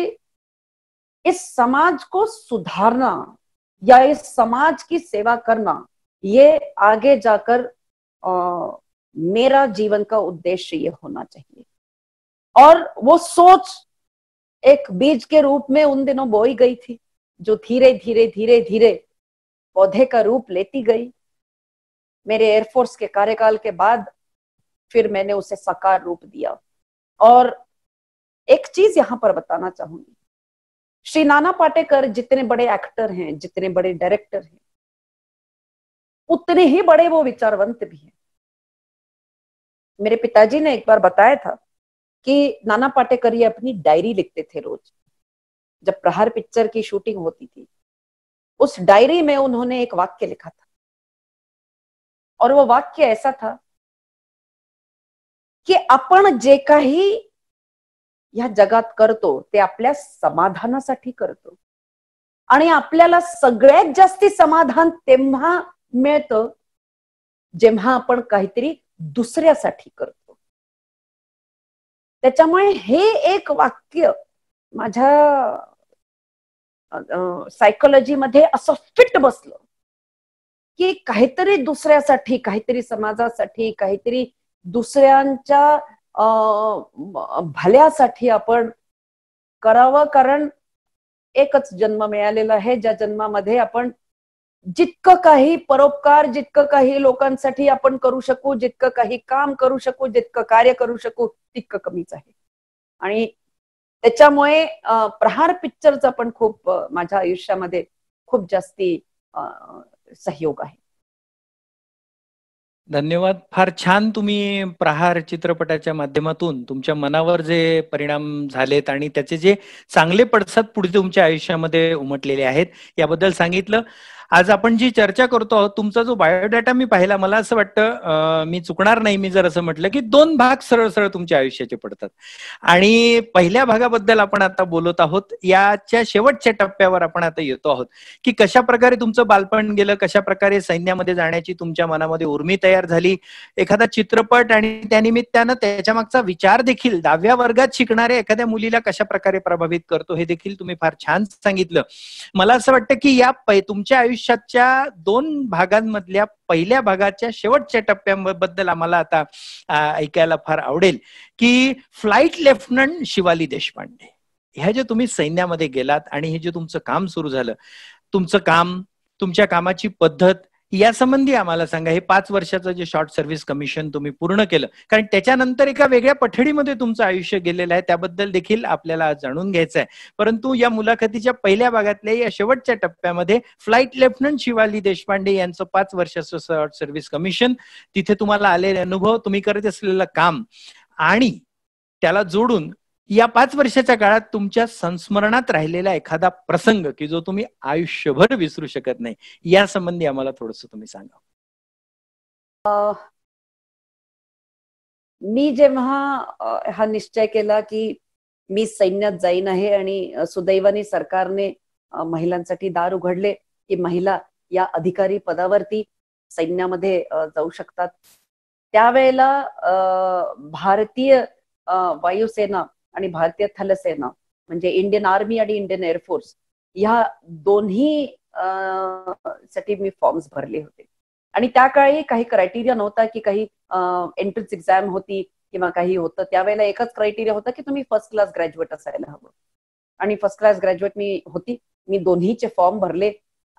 इस समाज को सुधारना या इस समाज की सेवा करना ये आगे जाकर आ, मेरा जीवन का उद्देश्य ये होना चाहिए और वो सोच एक बीज के रूप में उन दिनों बोई गई थी जो धीरे धीरे धीरे धीरे पौधे का रूप लेती गई मेरे एयरफोर्स के कार्यकाल के बाद फिर मैंने उसे साकार रूप दिया और एक चीज यहां पर बताना चाहूंगी श्री नाना पाटेकर जितने बड़े एक्टर हैं जितने बड़े डायरेक्टर हैं उतने ही बड़े वो विचारवंत भी हैं मेरे पिताजी ने एक बार बताया था कि नाना पाटेकर ये अपनी डायरी लिखते थे रोज जब प्रहार पिक्चर की शूटिंग होती थी उस डायरी में उन्होंने एक वाक्य लिखा था और वो वाक्य ऐसा था की आपण जे काही या जगात करतो ते आपल्या समाधानासाठी करतो आणि आपल्याला सगळ्यात जास्ती समाधान तेव्हा मिळतं जेव्हा आपण काहीतरी दुसऱ्यासाठी करतो त्याच्यामुळे हे एक वाक्य माझ्या सायकोलॉजी मध्ये असं फिट बसलं की काहीतरी दुसऱ्यासाठी काहीतरी समाजासाठी काहीतरी दुसऱ्यांच्या भल्यासाठी आपण करावं कारण एकच जन्म मिळालेला आहे ज्या जन्मामध्ये आपण जितकं काही परोपकार जितकं काही लोकांसाठी आपण करू शकू जितकं काही काम करू शकू जितकं कार्य करू शकू तितकं कमीच आहे आणि त्याच्यामुळे प्रहार पिक्चरचा पण खूप माझ्या आयुष्यामध्ये खूप जास्ती सहयोग आहे धन्यवाद फार छान तुम्ही प्रहार चित्रपटाच्या माध्यमातून तुमच्या मनावर जे परिणाम झालेत आणि त्याचे जे चांगले पडसाद पुढे तुमच्या आयुष्यामध्ये उमटलेले आहेत याबद्दल सांगितलं आज आपण जी चर्चा करतो आहोत तुमचा जो बायोडाटा मी पाहिला मला असं वाटतं मी चुकणार नाही मी जर असं म्हटलं की दोन भाग सरळ सरळ तुमच्या आयुष्याचे पडतात आणि पहिल्या भागाबद्दल आपण आता बोलत आहोत याच्या शेवटच्या टप्प्यावर आपण आता येतो आहोत की कशा प्रकारे तुमचं बालपण गेलं कशा प्रकारे सैन्यामध्ये जाण्याची तुमच्या मनामध्ये उर्मी तयार झाली एखादा चित्रपट आणि त्यानिमित्तानं त्याच्या मागचा विचार देखील दहाव्या वर्गात शिकणाऱ्या एखाद्या मुलीला कशा प्रकारे प्रभावित करतो हे देखील तुम्ही फार छान सांगितलं मला असं वाटतं की या तुमच्या आयुष्य आयुष्याच्या दोन भागांमधल्या पहिल्या भागाच्या शेवटच्या टप्प्याबद्दल आम्हाला आता ऐकायला फार आवडेल की फ्लाईट लेफ्टनंट शिवाली देशपांडे ह्या जे तुम्ही सैन्यामध्ये गेलात आणि हे जे तुमचं काम सुरू झालं तुमचं काम तुमच्या कामाची पद्धत यासंबंधी आम्हाला सांगा हे पाच वर्षाचं जे शॉर्ट सर्व्हिस कमिशन तुम्ही पूर्ण केलं कारण त्याच्यानंतर एका वेगळ्या पठडीमध्ये तुमचं आयुष्य गेलेलं आहे त्याबद्दल देखील आपल्याला जाणून घ्यायचं आहे परंतु या मुलाखतीच्या पहिल्या भागातल्या या शेवटच्या टप्प्यामध्ये फ्लाईट लेफ्टनंट शिवाली देशपांडे यांचं पाच वर्षाचं शॉर्ट सर्व्हिस कमिशन तिथे तुम्हाला आलेले अनुभव तुम्ही करत असलेलं काम आणि त्याला जोडून या पाच वर्षाच्या काळात तुमच्या संस्मरणात राहिलेला एखादा प्रसंग की जो तुम्ही आयुष्यभर विसरू शकत नाही या संबंधी आम्हाला थोडस तुम्ही सांगा मी जेव्हा हा निश्चय केला की मी सैन्यात जाईन आहे आणि सुदैवाने सरकारने महिलांसाठी दार उघडले की महिला या अधिकारी पदावरती सैन्यामध्ये जाऊ शकतात त्यावेळेला भारतीय वायुसेना आणि भारतीय थलसेना म्हणजे इंडियन आर्मी आणि इंडियन एअरफोर्स ह्या दोन्ही साठी मी फॉर्म्स भरले होते आणि त्या काळी काही क्रायटेरिया नव्हता की काही एंट्रन्स एक्झाम होती किंवा काही होतं त्यावेळेला एकच क्रायटेरिया होता की तुम्ही फर्स्ट क्लास ग्रॅज्युएट असायला हवं आणि फर्स्ट क्लास ग्रॅज्युएट मी होती मी दोन्हीचे फॉर्म भरले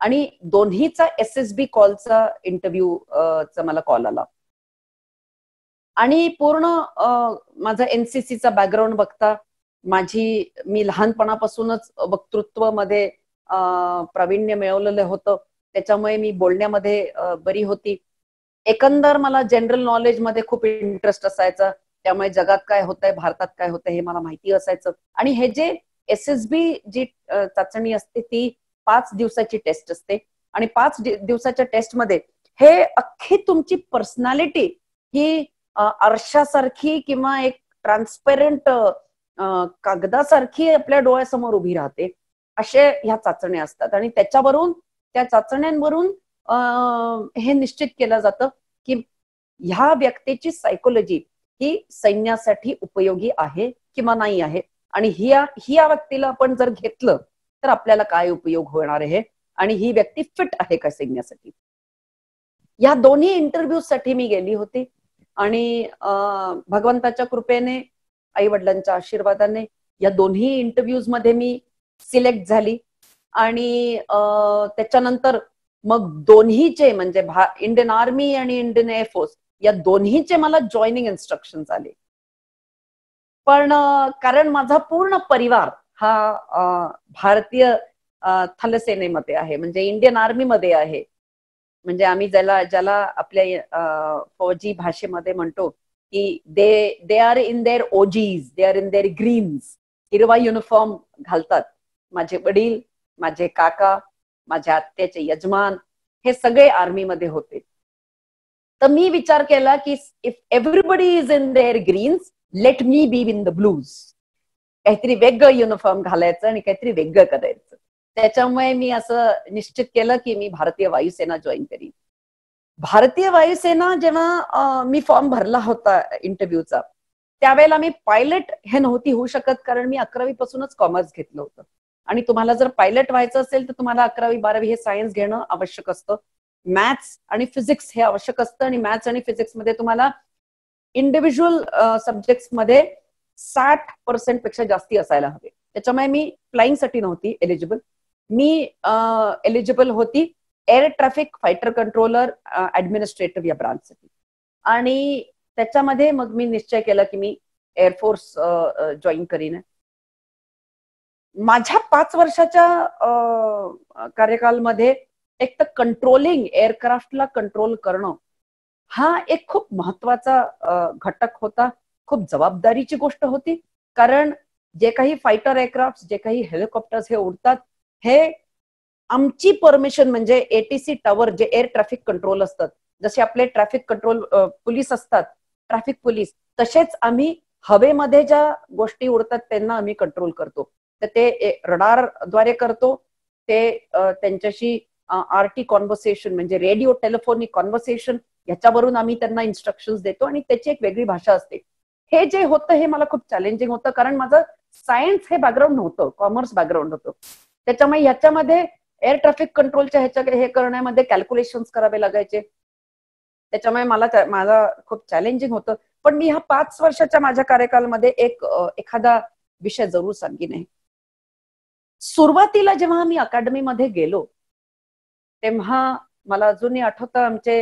आणि दोन्हीचा एस एस बी कॉलचा इंटरव्ह्यू चा मला कॉल आला आणि पूर्ण माझा एनसीसीचा बॅकग्राऊंड बघता माझी मी लहानपणापासूनच वक्तृत्व मध्ये प्रावीण्य मिळवलेलं होतं त्याच्यामुळे मी बोलण्यामध्ये बरी होती एकंदर मला जनरल नॉलेज मध्ये खूप इंटरेस्ट असायचा त्यामुळे जगात काय होत आहे भारतात काय होतंय हे मला माहिती असायचं आणि हे जे एस एस बी जी चाचणी असते ती पाच दिवसाची टेस्ट असते आणि पाच दिवसाच्या टेस्टमध्ये हे अख्खी तुमची पर्सनॅलिटी ही आरशासारखी किंवा एक ट्रान्सपेरंट कागदासारखी आपल्या डोळ्यासमोर उभी राहते असे ह्या चाचण्या असतात आणि त्याच्यावरून त्या चाचण्यांवरून हे निश्चित केलं जातं की ह्या व्यक्तीची सायकोलॉजी ही सैन्यासाठी उपयोगी आहे किंवा नाही आहे आणि ही या व्यक्तीला आपण जर घेतलं तर आपल्याला काय उपयोग होणार आहे आणि ही व्यक्ती फिट आहे का सैन्यासाठी या दोन्ही साठी मी गेली होती आणि भगवंताच्या कृपेने आई वडिलांच्या आशीर्वादाने या दोन्ही इंटरव्ह्यूज मध्ये मी सिलेक्ट झाली आणि त्याच्यानंतर मग दोन्हीचे म्हणजे इंडियन आर्मी आणि इंडियन एअरफोर्स या दोन्हीचे मला जॉईनिंग इन्स्ट्रक्शन आले पण कारण माझा पूर्ण परिवार हा भारतीय थलसेनेमध्ये आहे म्हणजे इंडियन आर्मीमध्ये आहे म्हणजे आम्ही ज्याला ज्याला आपल्या फौजी भाषेमध्ये म्हणतो की they they are in their OGs they are in their greens हिरवा युनिफॉर्म घालतात माझे वडील माझे काका माझ्या आत्याचे यजमान हे सगळे आर्मीमध्ये होते तर मी विचार केला की if everybody is in their greens let me be in the blues काहीतरी वेगळं युनिफॉर्म घालायचं आणि काहीतरी वेगळं करायचं त्याच्यामुळे मी असं निश्चित केलं की मी भारतीय वायुसेना जॉईन करीन भारतीय वायुसेना जेव्हा मी फॉर्म भरला होता इंटरव्ह्यूचा त्यावेळेला मी पायलट हे नव्हती होऊ शकत कारण मी पासूनच कॉमर्स घेतलं होतं आणि तुम्हाला जर पायलट व्हायचं असेल तर तुम्हाला अकरावी बारावी हे सायन्स घेणं आवश्यक असतं मॅथ्स आणि फिजिक्स हे आवश्यक असतं आणि मॅथ्स आणि फिजिक्स मध्ये तुम्हाला इंडिव्हिज्युअल मध्ये साठ पर्सेंट पेक्षा जास्ती असायला हवे त्याच्यामुळे मी साठी नव्हती एलिजिबल मी एलिजिबल होती air traffic fighter controller administrative या ब्रांचसाठी आणि त्याच्यामध्ये मग मी निश्चय केला की मी एअरफोर्स जॉईन करीन माझ्या पाच वर्षाच्या कार्यकालमध्ये एक तर कंट्रोलिंग एअरक्राफ्टला कंट्रोल करणं हा एक खूप महत्वाचा घटक होता खूप जबाबदारीची गोष्ट होती कारण जे काही फायटर एअरक्राफ्ट जे काही हेलिकॉप्टर्स हे उडतात हे आमची परमिशन म्हणजे एटीसी टॉवर जे एअर ट्रॅफिक कंट्रोल असतात जसे आपले ट्रॅफिक कंट्रोल पोलीस असतात ट्रॅफिक पोलीस तसेच आम्ही हवेमध्ये ज्या गोष्टी उडतात त्यांना आम्ही कंट्रोल करतो तर ते रडारद्वारे करतो ते त्यांच्याशी आरटी टी कॉन्व्हर्सेशन म्हणजे रेडिओ टेलिफोनिक कॉन्व्हर्सेशन ह्याच्यावरून आम्ही त्यांना इन्स्ट्रक्शन देतो आणि त्याची एक वेगळी भाषा असते हे जे होतं हे मला खूप चॅलेंजिंग होतं कारण माझं सायन्स हे बॅकग्राऊंड नव्हतं कॉमर्स बॅकग्राऊंड होतं त्याच्यामुळे याच्यामध्ये एअर ट्रॅफिक कंट्रोलच्या ह्याच्या हे करण्यामध्ये कॅल्क्युलेशन करावे लागायचे त्याच्यामुळे मला माझा खूप चॅलेंजिंग होतं पण मी ह्या पाच वर्षाच्या माझ्या कार्यकाळामध्ये एक एखादा विषय जरूर सांगीन आहे सुरुवातीला जेव्हा आम्ही मध्ये गेलो तेव्हा मला अजूनही आठवतं आमचे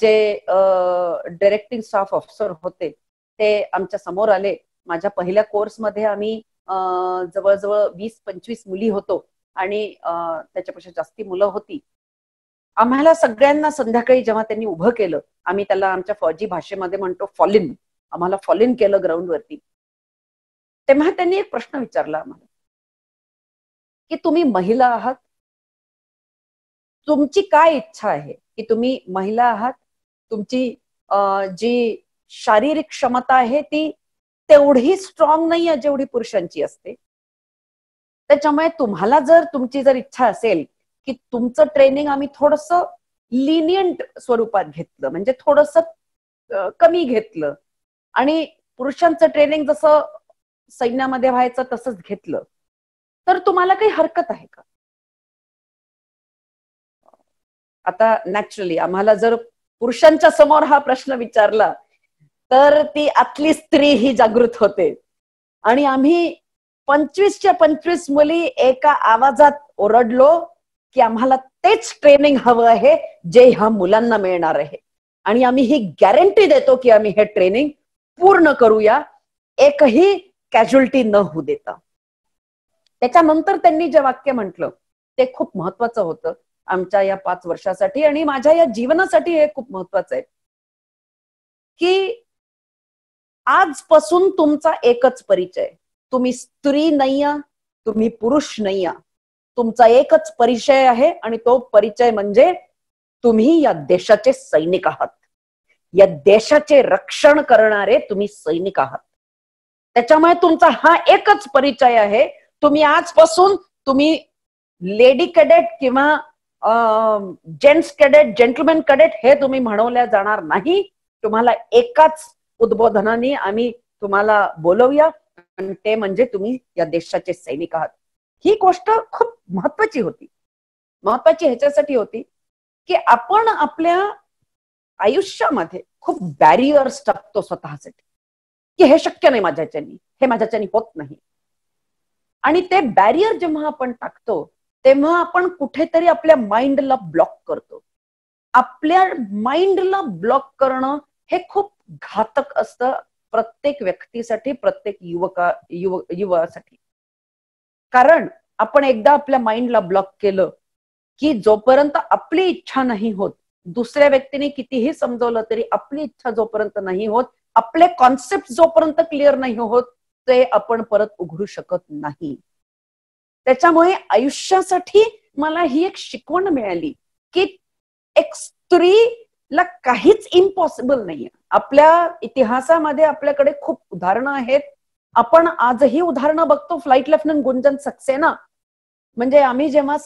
जे डायरेक्टिंग स्टाफ ऑफिसर होते ते आमच्या समोर आले माझ्या पहिल्या कोर्समध्ये आम्ही जवळजवळ वीस पंचवीस मुली होतो आणि त्याच्यापेक्षा जास्ती मुलं होती आम्हाला सगळ्यांना संध्याकाळी जेव्हा त्यांनी उभं केलं आम्ही त्याला आमच्या फौजी भाषेमध्ये म्हणतो फॉलिन आम्हाला फॉलिन केलं ग्राउंड वरती तेव्हा त्यांनी एक प्रश्न विचारला आम्हाला की तुम्ही महिला आहात तुमची काय इच्छा आहे की तुम्ही महिला आहात तुमची जी शारीरिक क्षमता आहे ती तेवढी स्ट्रॉंग नाही आहे जेवढी पुरुषांची असते त्याच्यामुळे तुम्हाला जर तुमची जर इच्छा असेल की तुमचं ट्रेनिंग आम्ही थोडस लिनियंट स्वरूपात घेतलं म्हणजे थोडस कमी घेतलं आणि पुरुषांचं ट्रेनिंग जसं सैन्यामध्ये व्हायचं तसंच घेतलं तर तुम्हाला काही हरकत आहे का आता नॅचरली आम्हाला जर पुरुषांच्या समोर हा प्रश्न विचारला तर ती आतली स्त्री ही जागृत होते आणि आम्ही पंचवीसच्या पंचवीस मुली एका आवाजात ओरडलो की आम्हाला तेच ट्रेनिंग हवं आहे जे ह्या मुलांना मिळणार आहे आणि आम्ही ही गॅरंटी देतो की आम्ही हे ट्रेनिंग पूर्ण करूया एकही कॅज्युलिटी न होऊ देता त्याच्यानंतर त्यांनी जे वाक्य म्हटलं ते खूप महत्वाचं होतं आमच्या या पाच वर्षासाठी आणि माझ्या या जीवनासाठी हे खूप महत्वाचं आहे की आजपासून तुमचा एकच परिचय तुम्ही स्त्री नाही तुम्ही पुरुष नाही तुमचा एकच परिचय आहे आणि तो परिचय म्हणजे तुम्ही या देशाचे सैनिक आहात या देशाचे रक्षण करणारे तुम्ही सैनिक आहात त्याच्यामुळे तुमचा हा एकच परिचय आहे तुम्ही आजपासून तुम्ही लेडी कॅडेट किंवा जेंट्स कॅडेट जेंटलमॅन कॅडेट हे तुम्ही म्हणवल्या जाणार नाही तुम्हाला एकाच उद्बोधनाने आम्ही तुम्हाला बोलवूया ते म्हणजे तुम्ही या देशाचे सैनिक आहात ही गोष्ट खूप महत्वाची होती महत्वाची ह्याच्यासाठी होती की आपण आपल्या आयुष्यामध्ये खूप बॅरियर्स टाकतो स्वतःसाठी की हे शक्य नाही माझ्याच्यानी हे माझ्याच्यानी होत नाही आणि ते बॅरियर जेव्हा आपण टाकतो तेव्हा आपण कुठेतरी आपल्या माइंडला ब्लॉक करतो आपल्या माइंडला ब्लॉक करणं हे खूप घातक असतं प्रत्येक व्यक्तीसाठी प्रत्येक युवका युव युवासाठी कारण आपण एकदा आपल्या माइंडला ब्लॉक केलं की जोपर्यंत आपली इच्छा नाही होत दुसऱ्या व्यक्तीने कितीही समजवलं तरी आपली इच्छा जोपर्यंत नाही होत आपले कॉन्सेप्ट जोपर्यंत क्लिअर नाही होत ते आपण परत उघडू शकत नाही त्याच्यामुळे आयुष्यासाठी मला ही एक शिकवण मिळाली की एक स्त्रीला काहीच इम्पॉसिबल नाहीये आपल्या इतिहासामध्ये आपल्याकडे खूप उदाहरणं आहेत आपण आजही उदाहरणं बघतो फ्लाईट लेफ्टनंट गुंजन सक्सेना म्हणजे आम्ही जेव्हा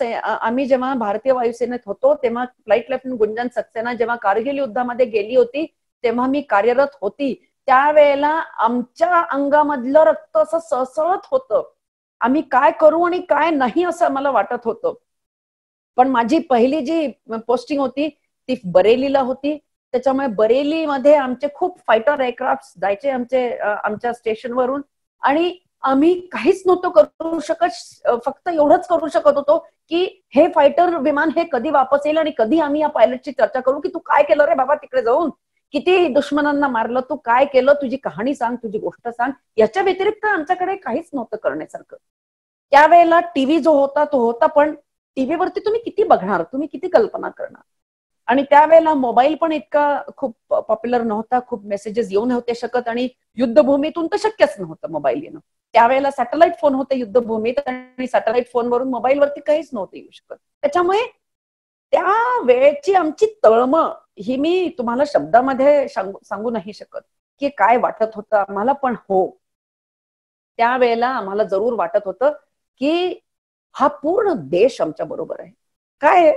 आम्ही जेव्हा भारतीय वायुसेनेत होतो तेव्हा फ्लाईट लेफ्टनंट गुंजन सक्सेना जेव्हा कारगिल युद्धामध्ये गेली होती तेव्हा मी कार्यरत होती त्यावेळेला आमच्या अंगामधलं रक्त असं सळसळत होतं आम्ही काय करू आणि काय नाही असं मला वाटत होतं पण माझी पहिली जी पोस्टिंग होती ती बरेलीला होती त्याच्यामुळे बरेली मध्ये आमचे खूप फायटर एअरक्राफ्ट जायचे आमचे आमच्या स्टेशनवरून आणि आम्ही काहीच नव्हतं करू शकत फक्त एवढंच करू शकत होतो की हे फायटर विमान हे कधी वापस येईल आणि कधी आम्ही या पायलटची चर्चा करू की तू काय केलं रे बाबा तिकडे जाऊन किती दुश्मनांना मारलं तू काय केलं तुझी कहाणी सांग तुझी गोष्ट सांग याच्या व्यतिरिक्त आमच्याकडे काहीच नव्हतं करण्यासारखं त्यावेळेला टीव्ही जो होता तो होता पण टीव्हीवरती तुम्ही किती बघणार तुम्ही किती कल्पना करणार आणि त्यावेळेला मोबाईल पण इतका खूप पॉप्युलर नव्हता खूप मेसेजेस येऊ नव्हते शकत आणि युद्धभूमीतून तर शक्यच नव्हतं मोबाईल येणं त्यावेळेला सॅटेलाइट फोन होते युद्धभूमीत आणि सॅटेलाइट फोनवरून मोबाईलवरती काहीच नव्हते येऊ शकत त्याच्यामुळे त्या वेळेची आमची तळमळ ही मी तुम्हाला शब्दामध्ये सांगू नाही शकत की काय वाटत होतं आम्हाला पण हो त्यावेळेला आम्हाला जरूर वाटत होतं की हा पूर्ण देश आमच्या बरोबर आहे काय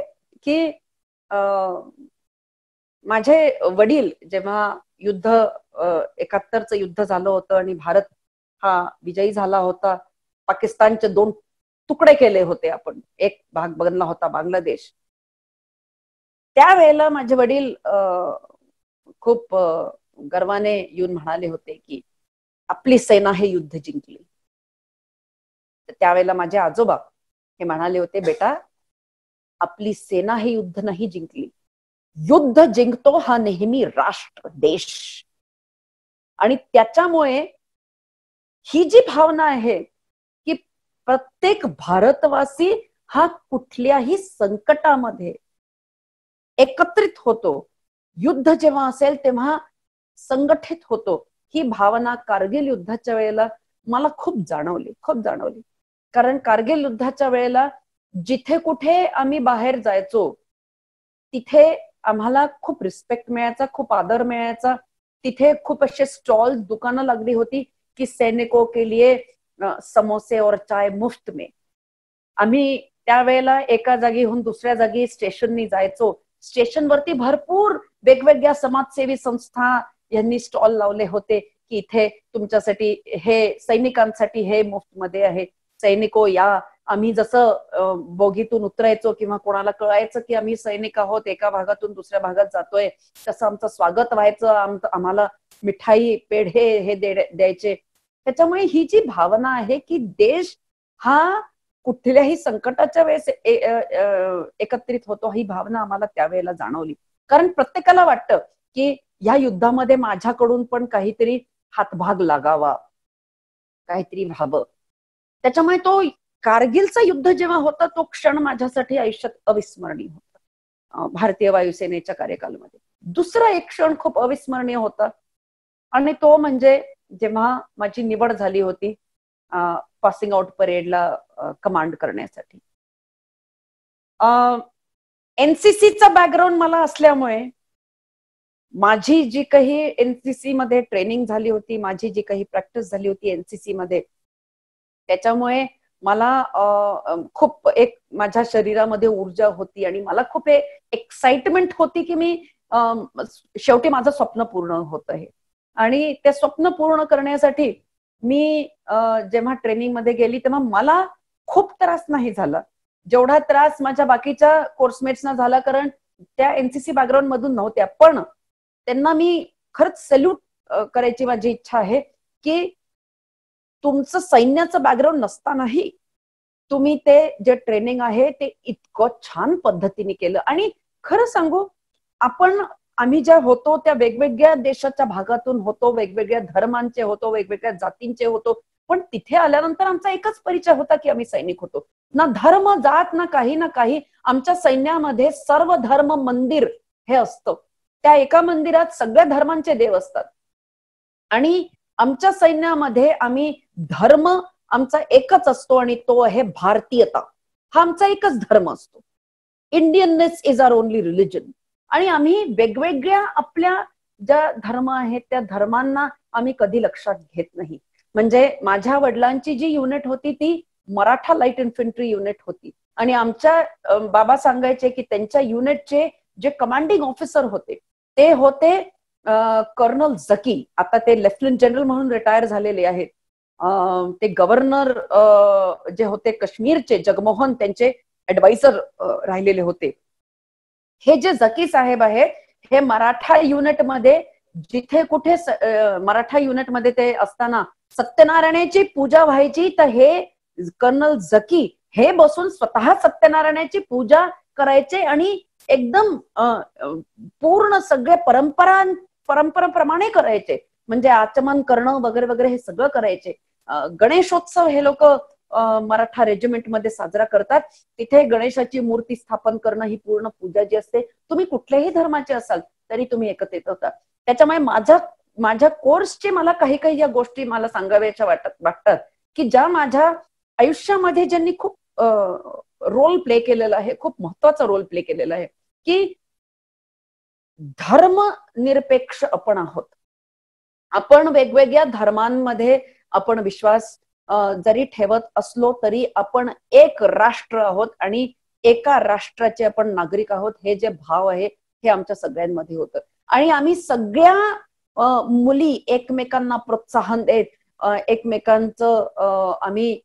की माझे वडील जेव्हा युद्ध एकाहत्तरचं युद्ध झालं होतं आणि भारत हा विजयी झाला होता पाकिस्तानचे दोन तुकडे केले होते आपण एक भाग बनला होता बांगलादेश त्यावेळेला माझे वडील खूप गर्वाने येऊन म्हणाले होते की आपली सेना हे युद्ध जिंकली त्यावेळेला माझे आजोबा हे म्हणाले होते बेटा आपली सेना हे युद्ध नाही जिंकली युद्ध जिंकतो हा नेहमी राष्ट्र देश आणि त्याच्यामुळे ही जी भावना आहे की प्रत्येक भारतवासी हा कुठल्याही संकटामध्ये एकत्रित होतो युद्ध जेव्हा असेल तेव्हा संघटित होतो ही भावना कारगिल युद्धाच्या वेळेला मला खूप जाणवली खूप जाणवली कारण कारगिल युद्धाच्या वेळेला जिथे कुठे आम्ही बाहेर जायचो तिथे आम्हाला खूप रिस्पेक्ट मिळायचा खूप आदर मिळायचा तिथे खूप असे स्टॉल दुकानं लागली होती की सैनिको के लिए समोसे और चाय मुफ्त में आम्ही त्यावेळेला एका जागीहून दुसऱ्या जागी स्टेशननी जायचो स्टेशनवरती भरपूर वेगवेगळ्या समाजसेवी संस्था यांनी स्टॉल लावले होते की इथे तुमच्यासाठी हे सैनिकांसाठी हे मुफ्त मध्ये आहे सैनिको या आम्ही जसं बोगीतून उतरायचो किंवा कोणाला कळायचं की आम्ही सैनिक आहोत एका भागातून दुसऱ्या भागात जातोय तसं आमचं स्वागत व्हायचं आम्हाला मिठाई पेढे हे द्यायचे त्याच्यामुळे ही जी भावना आहे की देश हा कुठल्याही संकटाच्या वेळेस एकत्रित होतो ही भावना आम्हाला त्यावेळेला जाणवली कारण प्रत्येकाला वाटतं की या युद्धामध्ये माझ्याकडून पण काहीतरी हातभाग लागावा काहीतरी व्हावं त्याच्यामुळे तो कारगिलचं युद्ध जेव्हा होतं तो क्षण माझ्यासाठी आयुष्यात अविस्मरणीय होता भारतीय वायुसेनेच्या कार्यकालामध्ये दुसरा एक क्षण खूप अविस्मरणीय होता आणि तो म्हणजे जेव्हा माझी निवड झाली होती पासिंग आउट परेडला कमांड करण्यासाठी एनसीसीचा बॅकग्राऊंड मला असल्यामुळे माझी जी काही एनसीसी मध्ये ट्रेनिंग झाली होती माझी जी काही प्रॅक्टिस झाली होती एनसीसी मध्ये त्याच्यामुळे मला खूप एक माझ्या शरीरामध्ये ऊर्जा होती आणि मला खूप एक्साइटमेंट होती की मी शेवटी माझं स्वप्न पूर्ण होत आहे आणि ते स्वप्न पूर्ण करण्यासाठी मी जेव्हा ट्रेनिंग मध्ये गेली तेव्हा मला खूप त्रास नाही झाला जेवढा त्रास माझ्या बाकीच्या कोर्समेट्सना झाला कारण त्या एनसीसी बॅकग्राऊंड मधून नव्हत्या पण त्यांना मी खरंच सल्यूट करायची माझी इच्छा आहे की तुमचं सैन्याचं बॅकग्राऊंड नसतानाही तुम्ही ते जे ट्रेनिंग आहे ते इतकं छान पद्धतीने केलं आणि खरं सांगू आपण आम्ही ज्या होतो त्या वेगवेगळ्या देशाच्या भागातून होतो वेगवेगळ्या धर्मांचे होतो वेगवेगळ्या जातींचे होतो पण तिथे आल्यानंतर आमचा एकच परिचय होता की आम्ही सैनिक होतो ना धर्म जात ना काही ना काही आमच्या सैन्यामध्ये सर्व धर्म मंदिर हे असतं त्या एका मंदिरात सगळ्या धर्मांचे देव असतात आणि आमच्या सैन्यामध्ये आम्ही धर्म आमचा एकच असतो आणि तो आहे भारतीयता हा आमचा एकच धर्म असतो Indianness is our only religion आणि आम्ही वेगवेगळ्या आपल्या ज्या धर्म आहेत त्या धर्मांना आम्ही कधी लक्षात घेत नाही म्हणजे माझ्या वडिलांची जी युनिट होती ती मराठा लाईट इन्फंट्री युनिट होती आणि आमच्या बाबा सांगायचे की त्यांच्या युनिटचे जे कमांडिंग ऑफिसर होते ते होते कर्नल झकी आता ते लेफ्टनंट जनरल म्हणून रिटायर झालेले आहेत ते गव्हर्नर जे होते काश्मीरचे जगमोहन त्यांचे ऍडवायझर राहिलेले होते हे जे जकी साहेब आहेत हे मराठा युनिटमध्ये जिथे कुठे मराठा युनिटमध्ये ते असताना सत्यनारायणाची पूजा व्हायची तर हे कर्नल जकी हे बसून स्वतः सत्यनारायणाची पूजा करायचे आणि एकदम पूर्ण सगळे परंपरा परंपराप्रमाणे करायचे म्हणजे आचमन करणं वगैरे वगैरे हे सगळं करायचे गणेशोत्सव हे लोक मराठा रेजिमेंटमध्ये साजरा करतात तिथे गणेशाची मूर्ती स्थापन करणं ही पूर्ण पूजा जी असते तुम्ही कुठल्याही धर्माचे असाल तरी तुम्ही एकत्र येत होता त्याच्यामुळे माझ्या माझ्या कोर्सचे मला काही काही या गोष्टी मला सांगाव्याच्या वाटत वाटतात की ज्या माझ्या आयुष्यामध्ये ज्यांनी खूप रोल प्ले केलेला आहे खूप महत्वाचा रोल प्ले केलेला आहे की धर्म निरपेक्ष आपण आहोत आपण वेगवेगळ्या धर्मांमध्ये आपण विश्वास जरी ठेवत असलो तरी आपण एक राष्ट्र आहोत आणि एका राष्ट्राचे आपण नागरिक आहोत हे जे भाव आहे हे आमच्या सगळ्यांमध्ये होत आणि आम्ही सगळ्या मुली एकमेकांना प्रोत्साहन देत एकमेकांचं आम्ही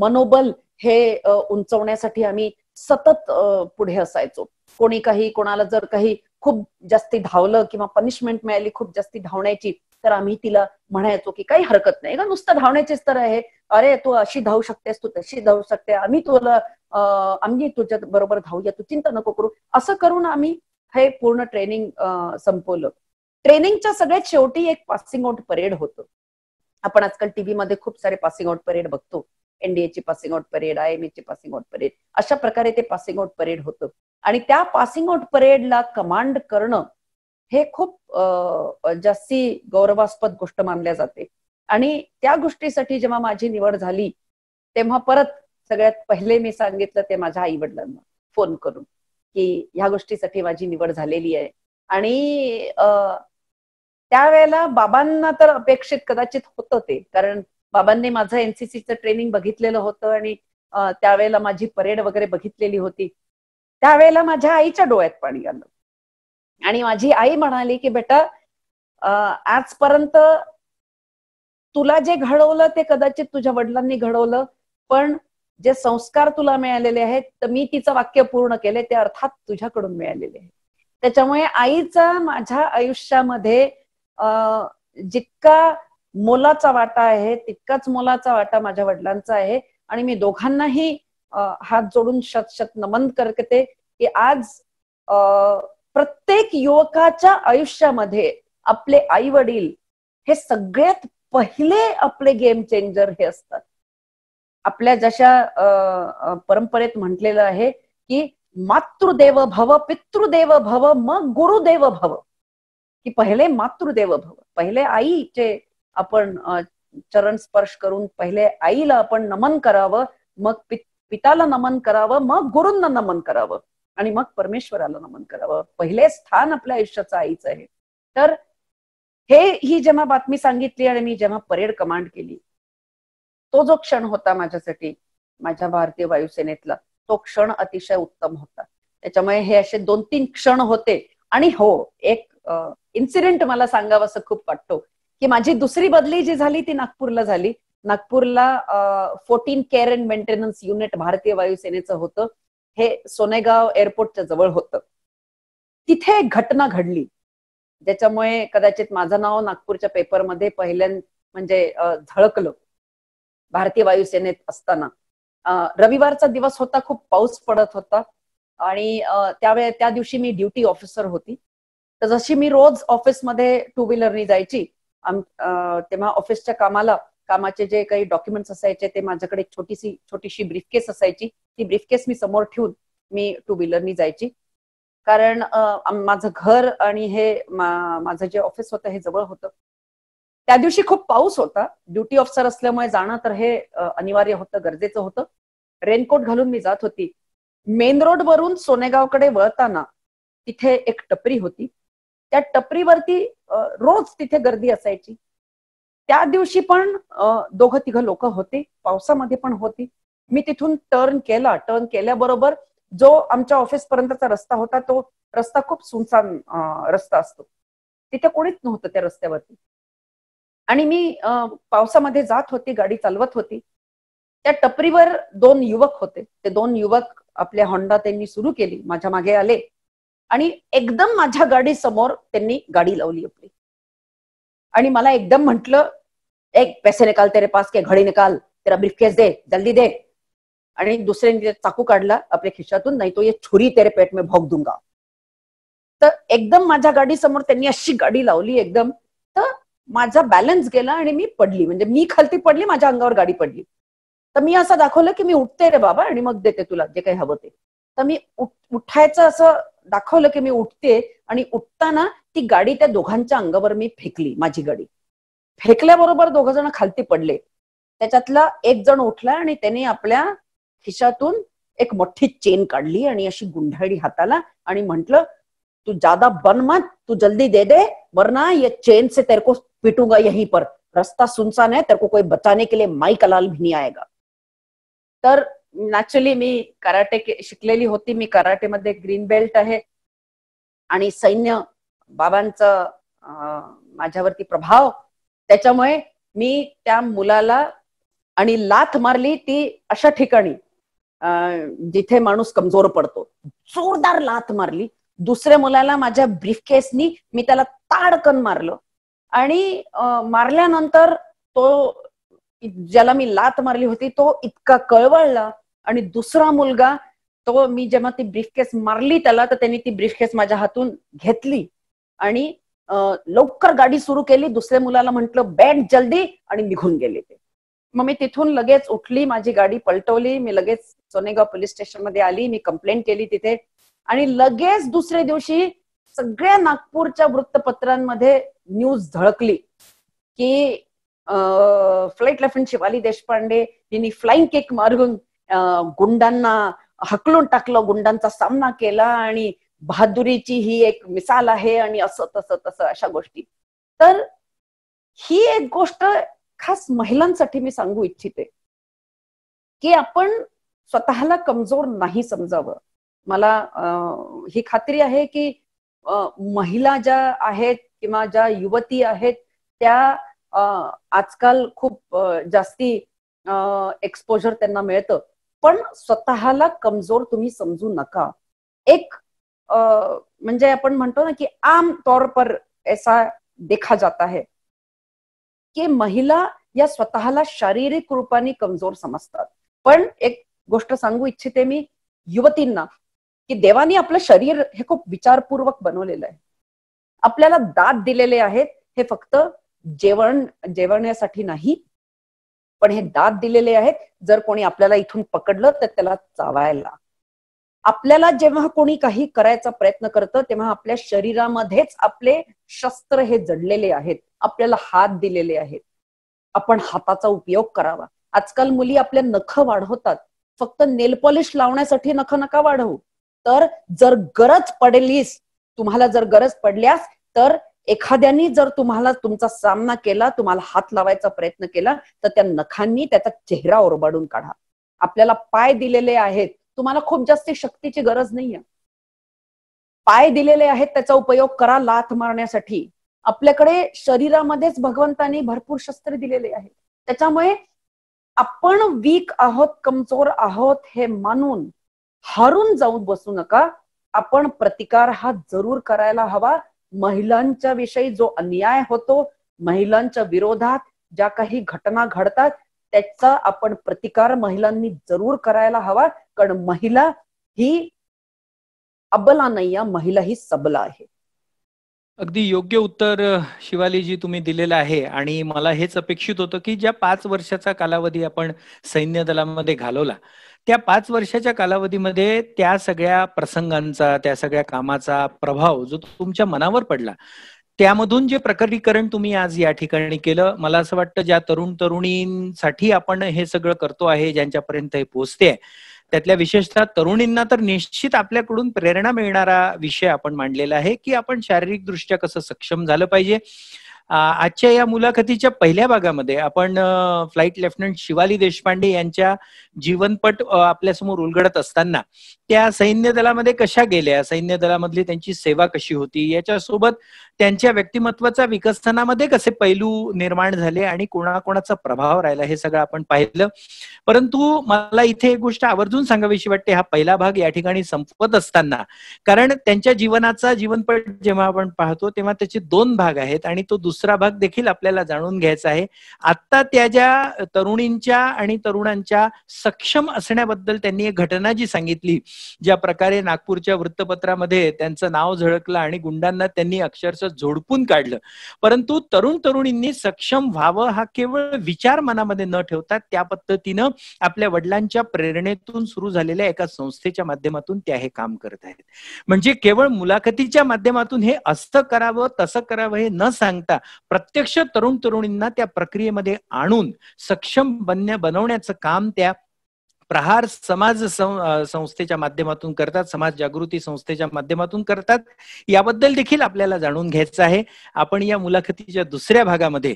मनोबल हे उंचवण्यासाठी आम्ही सतत पुढे असायचो कोणी काही कोणाला जर काही खूप जास्ती धावलं किंवा पनिशमेंट मिळाली खूप जास्ती धावण्याची तर आम्ही तिला म्हणायचो की काही हरकत नाही का नुसतं धावण्याचीच तर आहे अरे तू अशी धावू शकतेस तू तशी धावू शकते आम्ही तुला आम्ही तुझ्या बरोबर धावूया तू चिंता नको करू असं करून आम्ही हे पूर्ण ट्रेनिंग संपवलं ट्रेनिंगच्या सगळ्यात शेवटी एक पासिंग आउट परेड होतं आपण आजकाल टीव्हीमध्ये खूप सारे पासिंग आउट परेड बघतो ची passing out parade I M एची पासिंग आउट परेड अशा प्रकारे ते पासिंग आउट परेड होतं आणि त्या पासिंग आउट परेडला कमांड करणं हे खूप जास्ती गौरवास्पद गोष्ट मानल्या जाते आणि त्या गोष्टीसाठी जेव्हा माझी निवड झाली तेव्हा परत सगळ्यात पहिले मी सांगितलं ते माझ्या आई वडिलांना फोन करून की ह्या गोष्टीसाठी माझी निवड झालेली आहे आणि त्यावेळेला बाबांना तर अपेक्षित कदाचित होतं ते कारण बाबांनी माझं एनसीसीचं ट्रेनिंग बघितलेलं होतं आणि त्यावेळेला माझी परेड वगैरे बघितलेली होती त्यावेळेला माझ्या आईच्या डोळ्यात पाणी आलं आणि माझी आई म्हणाली की बेटा आजपर्यंत तुला जे घडवलं ते कदाचित तुझ्या वडिलांनी घडवलं पण जे संस्कार तुला मिळालेले आहेत तर मी तिचं वाक्य पूर्ण केले ते अर्थात तुझ्याकडून मिळालेले आहे त्याच्यामुळे आईचा माझ्या आयुष्यामध्ये जितका मोलाचा वाटा आहे तितकाच मोलाचा वाटा माझ्या वडिलांचा आहे आणि मी दोघांनाही हात जोडून शत शत नमन करते की आज प्रत्येक युवकाच्या आयुष्यामध्ये आपले आई वडील हे सगळ्यात पहिले आपले गेम चेंजर हे असतात आपल्या जशा परंपरेत म्हटलेलं आहे की मातृदेव भव पितृदेव भव मग गुरुदेव भव की पहिले मातृदेव भव पहिले आईचे आपण चरण स्पर्श करून पहिले आईला आपण नमन करावं मग पिताला नमन करावं मग गुरूंना नमन करावं आणि मग परमेश्वराला नमन करावं पहिले स्थान आपल्या आयुष्याचं आईचं आहे तर हे ही जेव्हा बातमी सांगितली आणि मी जेव्हा परेड कमांड केली तो जो क्षण होता माझ्यासाठी माझ्या भारतीय वायुसेनेतला तो क्षण अतिशय उत्तम होता त्याच्यामुळे हे असे दोन तीन क्षण होते आणि हो एक इन्सिडेंट मला सांगावं असं खूप वाटतो की माझी दुसरी बदली जी झाली ती नागपूरला झाली नागपूरला fourteen care and maintenance unit भारतीय वायुसेनेचं होतं हे सोनेगाव एअरपोर्टच्या जवळ होतं तिथे एक घटना घडली ज्याच्यामुळे कदाचित माझं नाव नागपूरच्या पेपरमध्ये पहिल्या म्हणजे झळकलं भारतीय वायुसेनेत असताना रविवारचा दिवस होता खूप पाऊस पडत होता आणि त्यावेळे त्या दिवशी मी ड्युटी ऑफिसर होती तर जशी मी रोज ऑफिसमध्ये टू व्हीलरनी जायची तेव्हा ऑफिसच्या कामाला कामाचे जे काही डॉक्युमेंट्स असायचे ते माझ्याकडे एक छोटीशी छोटीशी ब्रीफकेस असायची ती ब्रीफकेस मी समोर ठेवून मी टू व्हीलरनी जायची कारण माझं घर आणि हे माझं जे ऑफिस होतं हे जवळ होतं त्या दिवशी खूप पाऊस होता ड्युटी ऑफिसर असल्यामुळे जाणं तर हे अनिवार्य होतं गरजेचं होतं रेनकोट घालून मी जात होती मेन रोड वरून सोनेगावकडे वळताना तिथे एक टपरी होती त्या टपरीवरती रोज तिथे गर्दी असायची त्या दिवशी पण दोघं तिघं लोक होते पावसामध्ये पण होती मी तिथून टर्न केला टर्न केल्याबरोबर जो आमच्या ऑफिस पर्यंतचा रस्ता होता तो रस्ता खूप सुनसान रस्ता असतो तिथे कोणीच नव्हतं त्या रस्त्यावरती आणि मी पावसामध्ये जात होती गाडी चालवत होती त्या टपरीवर दोन युवक होते ते दोन युवक आपल्या होंडा त्यांनी सुरू केली माझ्या मागे आले आणि एकदम माझ्या गाडी समोर त्यांनी गाडी लावली आपली आणि मला एकदम म्हटलं एक पैसे निकाल तेरे पास के घडी निकाल तेरा ब्रिफकेस दे जल्दी दे आणि दुसऱ्याने चाकू काढला आपल्या खिशातून नाही तो ये छुरी तेरे पेट में भोग दुंगा तर एकदम माझ्या गाडी समोर त्यांनी अशी गाडी लावली एकदम तर माझा बॅलन्स गेला आणि मी पडली म्हणजे मी खालती पडली माझ्या अंगावर गाडी पडली तर मी असं दाखवलं की मी उठते रे बाबा आणि मग देते तुला जे काही हवं ते तर मी उठायचं असं दाखवलं की मी उठते आणि उठताना ती गाडी त्या दोघांच्या अंगावर मी फेकली माझी गाडी फेकल्याबरोबर दोघ जण खालती पडले त्याच्यातला एक जण उठला आणि त्याने आपल्या खिशातून एक मोठी चेन काढली आणि अशी गुंढाळी हाताला आणि म्हंटल तू जादा बन मत तू जल्दी दे दे वरना ये चेन से तेरे को पिटूंगा यही पर रस्ता सुनसान आहे तेरे को कोई बचाने के लिए माई कलाल भी नहीं आएगा तर नॅचरली मी कराटे शिकलेली होती मी कराटेमध्ये ग्रीन बेल्ट आहे आणि सैन्य बाबांचं माझ्यावरती प्रभाव त्याच्यामुळे मी त्या मुलाला आणि लाथ मारली ती अशा ठिकाणी जिथे माणूस कमजोर पडतो जोरदार लाथ मारली दुसऱ्या मुलाला माझ्या ब्रीफकेसनी मी त्याला ताडकन मारलं आणि मारल्यानंतर तो ज्याला मी लात मारली होती तो इतका कळवळला आणि दुसरा मुलगा तो मी जेव्हा ती ब्रीफकेस मारली त्याला तर त्यांनी ती ब्रीफकेस माझ्या हातून घेतली आणि लवकर गाडी सुरू केली दुसऱ्या मुलाला म्हंटल बॅट जल्दी आणि निघून गेले ते मग मी तिथून लगेच उठली माझी गाडी पलटवली मी लगेच सोनेगाव पोलीस स्टेशन मध्ये आली मी कंप्लेंट केली तिथे आणि लगेच दुसऱ्या दिवशी सगळ्या नागपूरच्या वृत्तपत्रांमध्ये न्यूज झळकली की फ्लाईट लेफ्टनंट शिवाली देशपांडे यांनी फ्लाइंग केक मारून गुंडांना हकलून टाकलं गुंडांचा सामना केला आणि बहादुरीची ही एक मिसाल आहे आणि असं तसं तसं अशा गोष्टी तर ही एक गोष्ट खास महिलांसाठी मी सांगू इच्छिते की आपण स्वतःला कमजोर नाही समजावं मला ही खात्री आहे की महिला ज्या आहेत किंवा ज्या युवती आहेत त्या आजकाल खूप जास्ती एक्सपोजर त्यांना मिळतं पण स्वतःला कमजोर तुम्ही समजू नका एक म्हणजे आपण म्हणतो ना की आम तौर पर ऐसा देखा जाता है की महिला या स्वतःला शारीरिक रूपाने कमजोर समजतात पण एक गोष्ट सांगू इच्छिते मी युवतींना की देवाने आपलं शरीर हे खूप विचारपूर्वक बनवलेलं आहे आपल्याला दात दिलेले आहेत हे फक्त जेवण जेवण्यासाठी नाही पण हे दात दिलेले आहेत जर कोणी आपल्याला इथून पकडलं तर त्याला चावायला आपल्याला जेव्हा कोणी काही करायचा प्रयत्न करतं तेव्हा आपल्या शरीरामध्येच आपले शस्त्र हे जडलेले आहेत आपल्याला हात दिलेले आहेत आपण हाताचा उपयोग करावा आजकाल मुली आपल्या नख वाढवतात फक्त नेल पॉलिश लावण्यासाठी नख नका वाढवू तर जर गरज पडलीस तुम्हाला जर गरज पडल्यास तर एखाद्यानी जर तुम्हाला तुमचा सामना केला तुम्हाला हात लावायचा प्रयत्न केला तर त्या नखांनी त्याचा चेहरा ओरबाडून काढा आपल्याला पाय दिलेले आहेत तुम्हाला खूप जास्त शक्तीची गरज नाहीये पाय दिलेले आहेत त्याचा उपयोग करा लाथ मारण्यासाठी आपल्याकडे शरीरामध्येच भगवंतानी भरपूर शस्त्र दिलेले आहेत त्याच्यामुळे आपण वीक आहोत कमजोर आहोत हे मानून हारून जाऊन बसू नका आपण प्रतिकार हा जरूर करायला हवा महिलांच्या विषयी जो अन्याय होतो महिलांच्या विरोधात ज्या काही घटना घडतात त्याचा आपण प्रतिकार महिलांनी जरूर करायला हवा कारण महिला ही अबला नाही महिला ही सबला आहे अगदी योग्य उत्तर शिवालीजी तुम्ही दिलेलं आहे आणि मला हेच अपेक्षित होतं की ज्या पाच वर्षाचा कालावधी आपण सैन्य दलामध्ये घालवला त्या पाच वर्षाच्या कालावधीमध्ये त्या सगळ्या प्रसंगांचा त्या सगळ्या कामाचा प्रभाव जो तुमच्या मनावर पडला त्यामधून जे प्रकटीकरण तुम्ही आज या ठिकाणी केलं मला असं वाटतं ज्या तरुण तरुणींसाठी आपण हे सगळं करतो आहे ज्यांच्यापर्यंत हे पोहोचते त्यातल्या विशेषतः तरुणींना तर निश्चित आपल्याकडून प्रेरणा मिळणारा विषय आपण मांडलेला आहे की आपण शारीरिक दृष्ट्या कसं सक्षम झालं पाहिजे आजच्या या मुलाखतीच्या पहिल्या भागामध्ये आपण फ्लाईट लेफ्टनंट शिवाली देशपांडे यांच्या जीवनपट आपल्यासमोर उलगडत असताना त्या सैन्य दलामध्ये कशा गेल्या सैन्य दलामधली त्यांची सेवा कशी होती याच्यासोबत त्यांच्या व्यक्तिमत्वाचा विकसनामध्ये कसे पैलू निर्माण झाले आणि कोणाकोणाचा प्रभाव राहिला हे सगळं आपण पाहिलं परंतु मला इथे एक गोष्ट आवर्जून सांगावीशी वाटते हा पहिला भाग या ठिकाणी संपवत असताना कारण त्यांच्या जीवनाचा जीवनपट जेव्हा आपण पाहतो तेव्हा त्याचे दोन भाग आहेत आणि तो दुसरा भाग देखील आपल्याला जाणून घ्यायचा आहे आत्ता त्या ज्या तरुणींच्या आणि तरुणांच्या सक्षम असण्याबद्दल त्यांनी एक घटना जी सांगितली ज्या प्रकारे नागपूरच्या वृत्तपत्रामध्ये त्यांचं नाव झळकलं आणि गुंडांना त्यांनी अक्षरशः झोडपून काढलं परंतु तरुण तरुणींनी सक्षम व्हावं हा केवळ विचार मनामध्ये न ठेवता त्या पद्धतीनं आपल्या वडिलांच्या प्रेरणेतून सुरू झालेल्या एका संस्थेच्या माध्यमातून त्या हे काम करत आहेत म्हणजे केवळ मुलाखतीच्या माध्यमातून हे असं करावं तसं करावं हे न सांगता प्रत्यक्ष तरुण तरुणींना त्या प्रक्रियेमध्ये आणून सक्षम बनण्या बनवण्याचं काम त्या प्रहार समाज संस्थेच्या माध्यमातून करतात समाज जागृती संस्थेच्या माध्यमातून करतात याबद्दल देखील आपल्याला जाणून घ्यायचं आहे आपण या मुलाखतीच्या दुसऱ्या भागामध्ये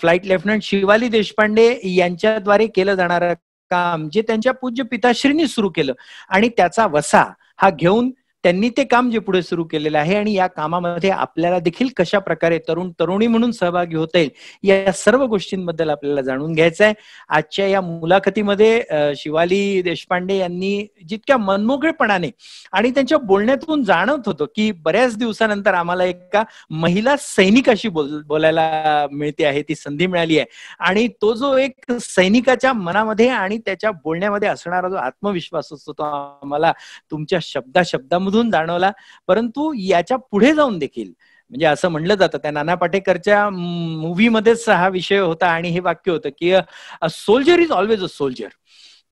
फ्लाईट लेफ्टनंट शिवाली देशपांडे यांच्याद्वारे केलं जाणारं काम जे त्यांच्या पूज्य पिताश्रींनी सुरू केलं आणि त्याचा वसा हा घेऊन त्यांनी ते काम जे पुढे सुरू केलेलं आहे आणि या कामामध्ये आपल्याला देखील कशा प्रकारे तरुण तरुणी म्हणून सहभागी होता येईल या सर्व गोष्टींबद्दल आपल्याला जाणून घ्यायचं आहे आजच्या या मुलाखतीमध्ये शिवाली देशपांडे यांनी जितक्या मनमोकळेपणाने आणि त्यांच्या बोलण्यातून जाणवत होतो की बऱ्याच दिवसानंतर आम्हाला एका महिला सैनिकाशी बोल बोलायला मिळते आहे ती संधी मिळाली आहे आणि तो जो एक सैनिकाच्या मनामध्ये आणि त्याच्या बोलण्यामध्ये असणारा जो आत्मविश्वास असतो तो आम्हाला तुमच्या शब्दा शब्दामधून मधून जाणवला परंतु याच्या पुढे जाऊन देखील म्हणजे असं म्हणलं जातं त्या नाना पाटेकरच्या मूवीमध्येच हा विषय होता आणि हे वाक्य होतं की a soldier is always a soldier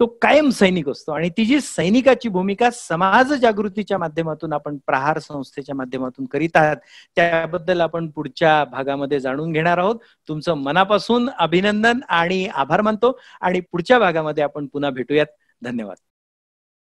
तो कायम सैनिक असतो आणि ती जी सैनिकाची भूमिका समाज जागृतीच्या माध्यमातून आपण प्रहार संस्थेच्या माध्यमातून करीत आहात त्याबद्दल आपण पुढच्या भागामध्ये जाणून घेणार आहोत तुमचं मनापासून अभिनंदन आणि आभार मानतो आणि पुढच्या भागामध्ये आपण पुन्हा भेटूयात धन्यवाद